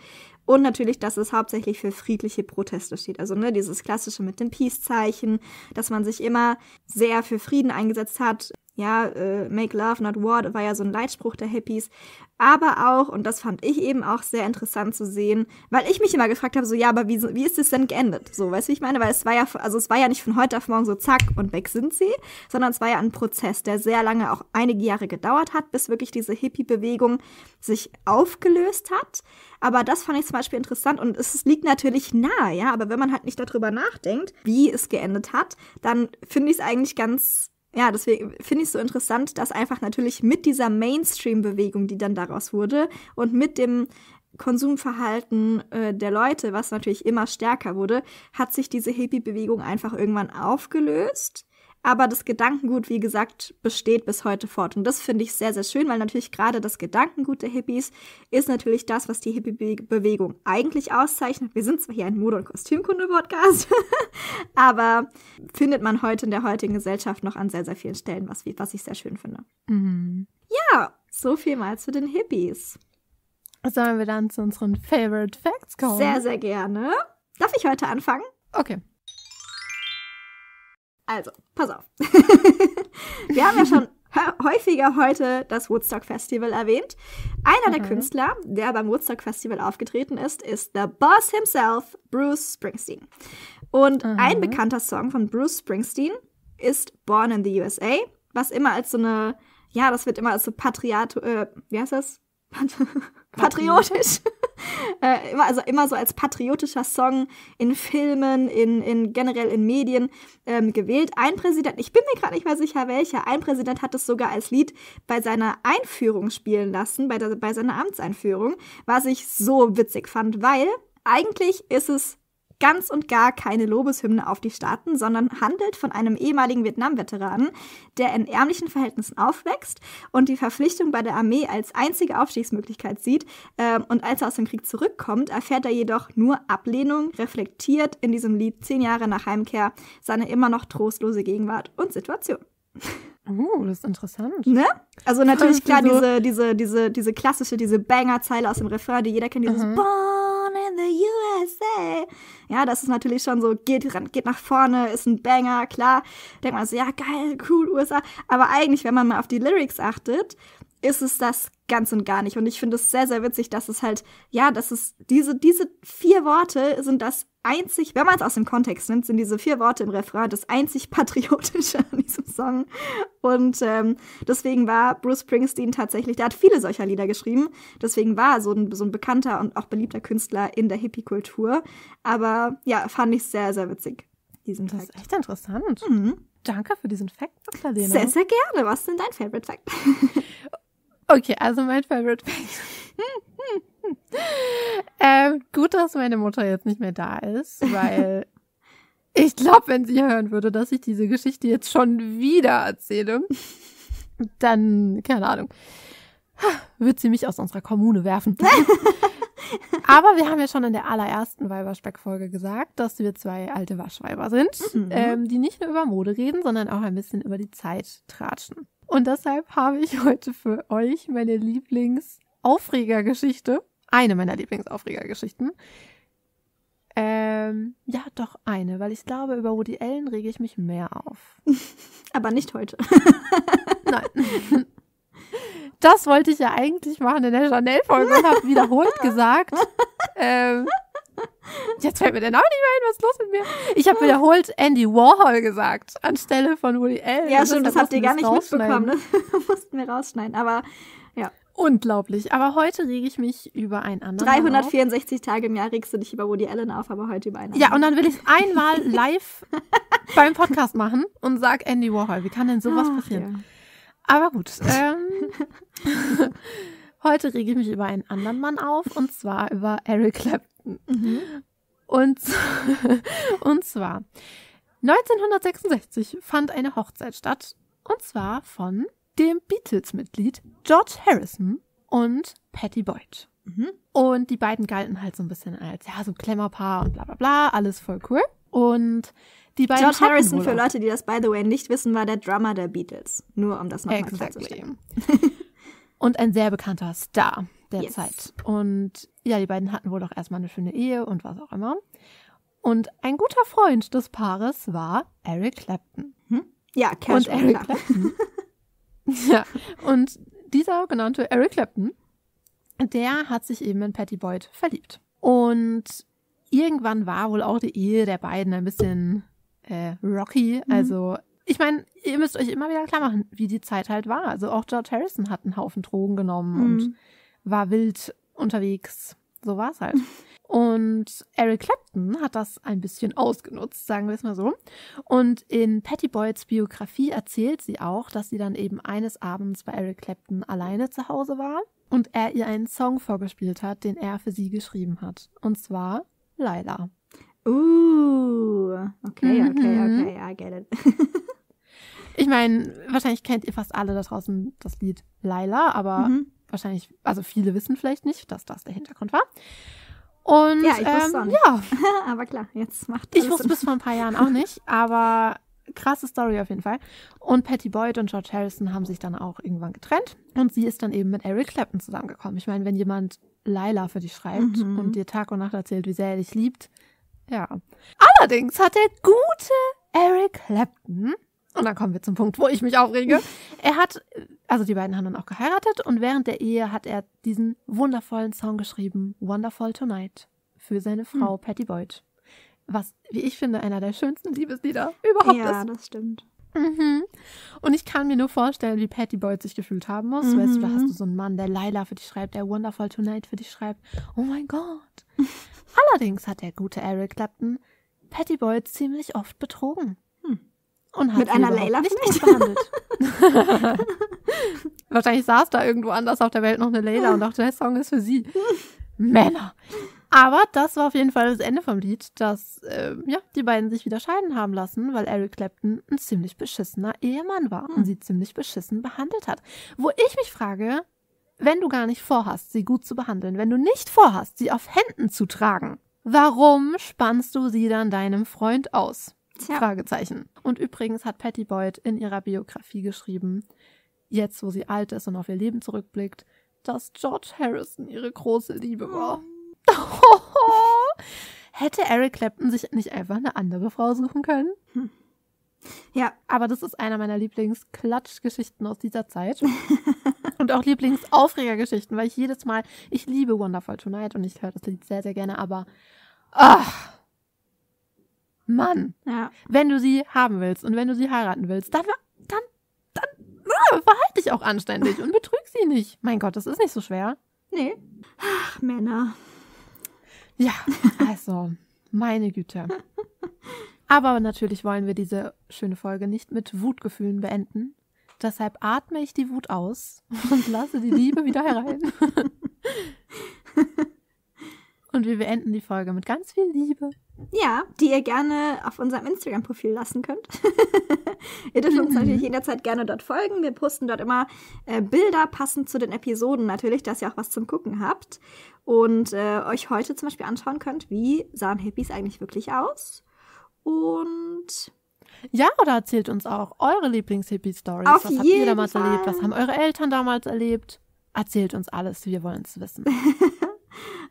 Und natürlich, dass es hauptsächlich für friedliche Proteste steht. Also ne, dieses klassische mit dem Peace-Zeichen, dass man sich immer sehr für Frieden eingesetzt hat, ja, äh, Make Love Not War war ja so ein Leitspruch der Hippies. Aber auch, und das fand ich eben auch sehr interessant zu sehen, weil ich mich immer gefragt habe, so, ja, aber wie, wie ist das denn geendet? So, weißt du, wie ich meine? Weil es war ja, also es war ja nicht von heute auf morgen so zack und weg sind sie, sondern es war ja ein Prozess, der sehr lange, auch einige Jahre gedauert hat, bis wirklich diese Hippie-Bewegung sich aufgelöst hat. Aber das fand ich zum Beispiel interessant und es liegt natürlich nahe, ja, aber wenn man halt nicht darüber nachdenkt, wie es geendet hat, dann finde ich es eigentlich ganz ja, deswegen finde ich es so interessant, dass einfach natürlich mit dieser Mainstream-Bewegung, die dann daraus wurde und mit dem Konsumverhalten äh, der Leute, was natürlich immer stärker wurde, hat sich diese Hippie-Bewegung einfach irgendwann aufgelöst aber das Gedankengut, wie gesagt, besteht bis heute fort. Und das finde ich sehr, sehr schön, weil natürlich gerade das Gedankengut der Hippies ist natürlich das, was die Hippie-Bewegung eigentlich auszeichnet. Wir sind zwar hier ein Mode- und Kostümkunde-Podcast, aber findet man heute in der heutigen Gesellschaft noch an sehr, sehr vielen Stellen, was, was ich sehr schön finde. Mhm. Ja, so viel mal zu den Hippies. Sollen wir dann zu unseren Favorite Facts kommen? Sehr, sehr gerne. Darf ich heute anfangen? Okay. Also, pass auf. Wir haben ja schon häufiger heute das Woodstock Festival erwähnt. Einer mhm. der Künstler, der beim Woodstock Festival aufgetreten ist, ist The Boss himself, Bruce Springsteen. Und mhm. ein bekannter Song von Bruce Springsteen ist Born in the USA, was immer als so eine, ja, das wird immer als so Patriato, äh, wie heißt das? patriotisch. äh, immer, also immer so als patriotischer Song in Filmen, in, in generell in Medien ähm, gewählt. Ein Präsident, ich bin mir gerade nicht mehr sicher welcher, ein Präsident hat es sogar als Lied bei seiner Einführung spielen lassen, bei, der, bei seiner Amtseinführung, was ich so witzig fand, weil eigentlich ist es ganz und gar keine Lobeshymne auf die Staaten, sondern handelt von einem ehemaligen Vietnam-Veteranen, der in ärmlichen Verhältnissen aufwächst und die Verpflichtung bei der Armee als einzige Aufstiegsmöglichkeit sieht. Ähm, und als er aus dem Krieg zurückkommt, erfährt er jedoch nur Ablehnung, reflektiert in diesem Lied zehn Jahre nach Heimkehr seine immer noch trostlose Gegenwart und Situation. Oh, das ist interessant. Ne? Also natürlich klar, so also diese, diese, diese, diese klassische, diese Banger-Zeile aus dem Refrain, die jeder kennt, dieses mhm. Born in the USA. Ja, das ist natürlich schon so, geht, ran, geht nach vorne, ist ein Banger, klar. Denkt man so, ja, geil, cool, USA. Aber eigentlich, wenn man mal auf die Lyrics achtet, ist es das ganz und gar nicht. Und ich finde es sehr, sehr witzig, dass es halt, ja, dass es diese, diese vier Worte sind das einzig, wenn man es aus dem Kontext nimmt, sind diese vier Worte im Refrain das einzig Patriotische an diesem Song. Und ähm, deswegen war Bruce Springsteen tatsächlich, der hat viele solcher Lieder geschrieben, deswegen war so ein, so ein bekannter und auch beliebter Künstler in der Hippie-Kultur. Aber ja, fand ich sehr, sehr witzig, diesen Tag. Das ist echt interessant. Mhm. Danke für diesen Fact, Magdalena. Sehr, sehr gerne. Was sind dein Favorite Fact? okay, also mein Favorite Fact. Hm, hm. ähm, gut, dass meine Mutter jetzt nicht mehr da ist, weil ich glaube, wenn sie hören würde, dass ich diese Geschichte jetzt schon wieder erzähle, dann, keine Ahnung, wird sie mich aus unserer Kommune werfen. Aber wir haben ja schon in der allerersten Weiberspeck-Folge gesagt, dass wir zwei alte Waschweiber sind, mhm. ähm, die nicht nur über Mode reden, sondern auch ein bisschen über die Zeit tratschen. Und deshalb habe ich heute für euch meine Lieblings-Aufregergeschichte eine meiner Lieblingsaufregergeschichten. Ähm, ja, doch eine, weil ich glaube, über Woody Allen rege ich mich mehr auf. Aber nicht heute. Nein. Das wollte ich ja eigentlich machen in der Chanel-Folge und habe wiederholt gesagt. Ähm, jetzt fällt mir der Name nicht mehr ein, was ist los mit mir? Ich habe wiederholt Andy Warhol gesagt, anstelle von Woody Allen. Ja, schon, das, das habt ihr gar nicht mitbekommen, ne? Mussten wir rausschneiden. Aber Unglaublich. Aber heute rege ich mich über einen anderen 364 auf. Tage im Jahr regst du dich über Woody Allen auf, aber heute über einen anderen. Ja, und dann will ich es einmal live beim Podcast machen und sag Andy Warhol, wie kann denn sowas Ach, passieren? Ja. Aber gut. Ähm, heute rege ich mich über einen anderen Mann auf und zwar über Eric Clapton. Mhm. Und, und zwar 1966 fand eine Hochzeit statt und zwar von dem Beatles-Mitglied George Harrison und Patty Boyd. Mhm. Und die beiden galten halt so ein bisschen als, ja, so ein Klemmerpaar und bla bla bla, alles voll cool. Und die beiden George Harrison, für Leute, die das by the way nicht wissen, war der Drummer der Beatles. Nur um das nochmal exactly. klarzustellen. und ein sehr bekannter Star der yes. Zeit. Und ja, die beiden hatten wohl auch erstmal eine schöne Ehe und was auch immer. Und ein guter Freund des Paares war Eric Clapton. Hm? Ja, Casual Und Eric Clapton Ja, und dieser genannte Eric Clapton, der hat sich eben in Patty Boyd verliebt. Und irgendwann war wohl auch die Ehe der beiden ein bisschen äh, rocky. Mhm. Also, ich meine, ihr müsst euch immer wieder klar machen, wie die Zeit halt war. Also auch George Harrison hat einen Haufen Drogen genommen mhm. und war wild unterwegs. So war es halt. Und Eric Clapton hat das ein bisschen ausgenutzt, sagen wir es mal so. Und in Patty Boyds Biografie erzählt sie auch, dass sie dann eben eines Abends bei Eric Clapton alleine zu Hause war und er ihr einen Song vorgespielt hat, den er für sie geschrieben hat. Und zwar Lila. Uh, okay, mhm. okay, okay, I get it. ich meine, wahrscheinlich kennt ihr fast alle da draußen das Lied Lila, aber mhm. wahrscheinlich, also viele wissen vielleicht nicht, dass das der Hintergrund war. Und ja, ich ähm, auch nicht. ja. aber klar, jetzt macht das. Ich wusste bis vor ein paar Jahren auch nicht, aber krasse Story auf jeden Fall. Und Patty Boyd und George Harrison haben sich dann auch irgendwann getrennt und sie ist dann eben mit Eric Clapton zusammengekommen. Ich meine, wenn jemand Laila für dich schreibt mhm. und dir Tag und Nacht erzählt, wie sehr er dich liebt, ja. Allerdings hat der gute Eric Clapton und dann kommen wir zum Punkt, wo ich mich aufrege. Er hat, also die beiden haben dann auch geheiratet und während der Ehe hat er diesen wundervollen Song geschrieben, Wonderful Tonight, für seine hm. Frau mhm. Patty Boyd. Was, wie ich finde, einer der schönsten Liebeslieder überhaupt ja, ist. Ja, das stimmt. Mhm. Und ich kann mir nur vorstellen, wie Patty Boyd sich gefühlt haben muss. Mhm. Weißt du, da hast du so einen Mann, der Lila für dich schreibt, der Wonderful Tonight für dich schreibt. Oh mein Gott. Allerdings hat der gute Eric Clapton Patty Boyd ziemlich oft betrogen und hat mit einer Leila nicht gut behandelt. Wahrscheinlich saß da irgendwo anders auf der Welt noch eine Leila und dachte, der Song ist für sie. Männer. Aber das war auf jeden Fall das Ende vom Lied, dass äh, ja, die beiden sich wieder scheiden haben lassen, weil Eric Clapton ein ziemlich beschissener Ehemann war und hm. sie ziemlich beschissen behandelt hat. Wo ich mich frage, wenn du gar nicht vorhast, sie gut zu behandeln, wenn du nicht vorhast, sie auf Händen zu tragen, warum spannst du sie dann deinem Freund aus? Tja. Fragezeichen. Und übrigens hat Patty Boyd in ihrer Biografie geschrieben, jetzt wo sie alt ist und auf ihr Leben zurückblickt, dass George Harrison ihre große Liebe war. Hätte Eric Clapton sich nicht einfach eine andere Frau suchen können? Hm. Ja. Aber das ist einer meiner Lieblingsklatschgeschichten aus dieser Zeit. und auch Lieblingsaufregergeschichten, weil ich jedes Mal, ich liebe Wonderful Tonight und ich höre das Lied sehr, sehr gerne, aber ach, Mann. Ja. Wenn du sie haben willst und wenn du sie heiraten willst, dann, dann, dann ah, verhalte dich auch anständig und betrüg sie nicht. Mein Gott, das ist nicht so schwer. Nee. Ach, Männer. Ja, also, meine Güte. Aber natürlich wollen wir diese schöne Folge nicht mit Wutgefühlen beenden. Deshalb atme ich die Wut aus und lasse die Liebe wieder herein. Und wir beenden die Folge mit ganz viel Liebe. Ja, die ihr gerne auf unserem Instagram-Profil lassen könnt. ihr dürft uns natürlich mhm. jederzeit gerne dort folgen. Wir posten dort immer äh, Bilder passend zu den Episoden natürlich, dass ihr auch was zum Gucken habt. Und äh, euch heute zum Beispiel anschauen könnt, wie sahen Hippies eigentlich wirklich aus. Und ja, oder erzählt uns auch eure Lieblings-Hippie-Stories. Was habt ihr damals Fall. erlebt? Was haben eure Eltern damals erlebt? Erzählt uns alles, wir wollen es wissen.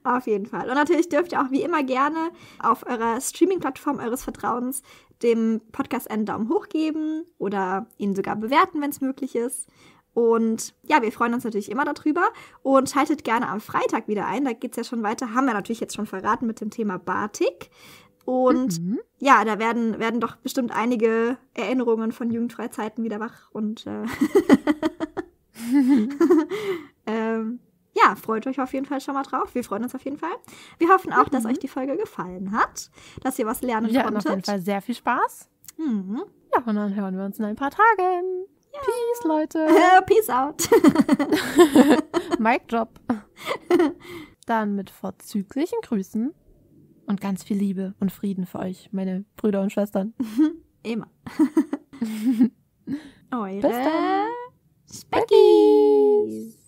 Auf jeden Fall. Und natürlich dürft ihr auch wie immer gerne auf eurer Streaming-Plattform eures Vertrauens dem Podcast einen Daumen hoch geben oder ihn sogar bewerten, wenn es möglich ist. Und ja, wir freuen uns natürlich immer darüber und schaltet gerne am Freitag wieder ein. Da geht es ja schon weiter. Haben wir natürlich jetzt schon verraten mit dem Thema Batik. Und mhm. ja, da werden, werden doch bestimmt einige Erinnerungen von Jugendfreizeiten wieder wach und äh, ähm, ja, freut euch auf jeden Fall schon mal drauf. Wir freuen uns auf jeden Fall. Wir hoffen auch, mhm. dass euch die Folge gefallen hat, dass ihr was lernen wir konntet. Wir hatten auf jeden Fall sehr viel Spaß. Mhm. Ja, und dann hören wir uns in ein paar Tagen. Ja. Peace, Leute. Peace out. Mic drop. Dann mit vorzüglichen Grüßen und ganz viel Liebe und Frieden für euch, meine Brüder und Schwestern. Immer. Eure Bis dann. Speckies.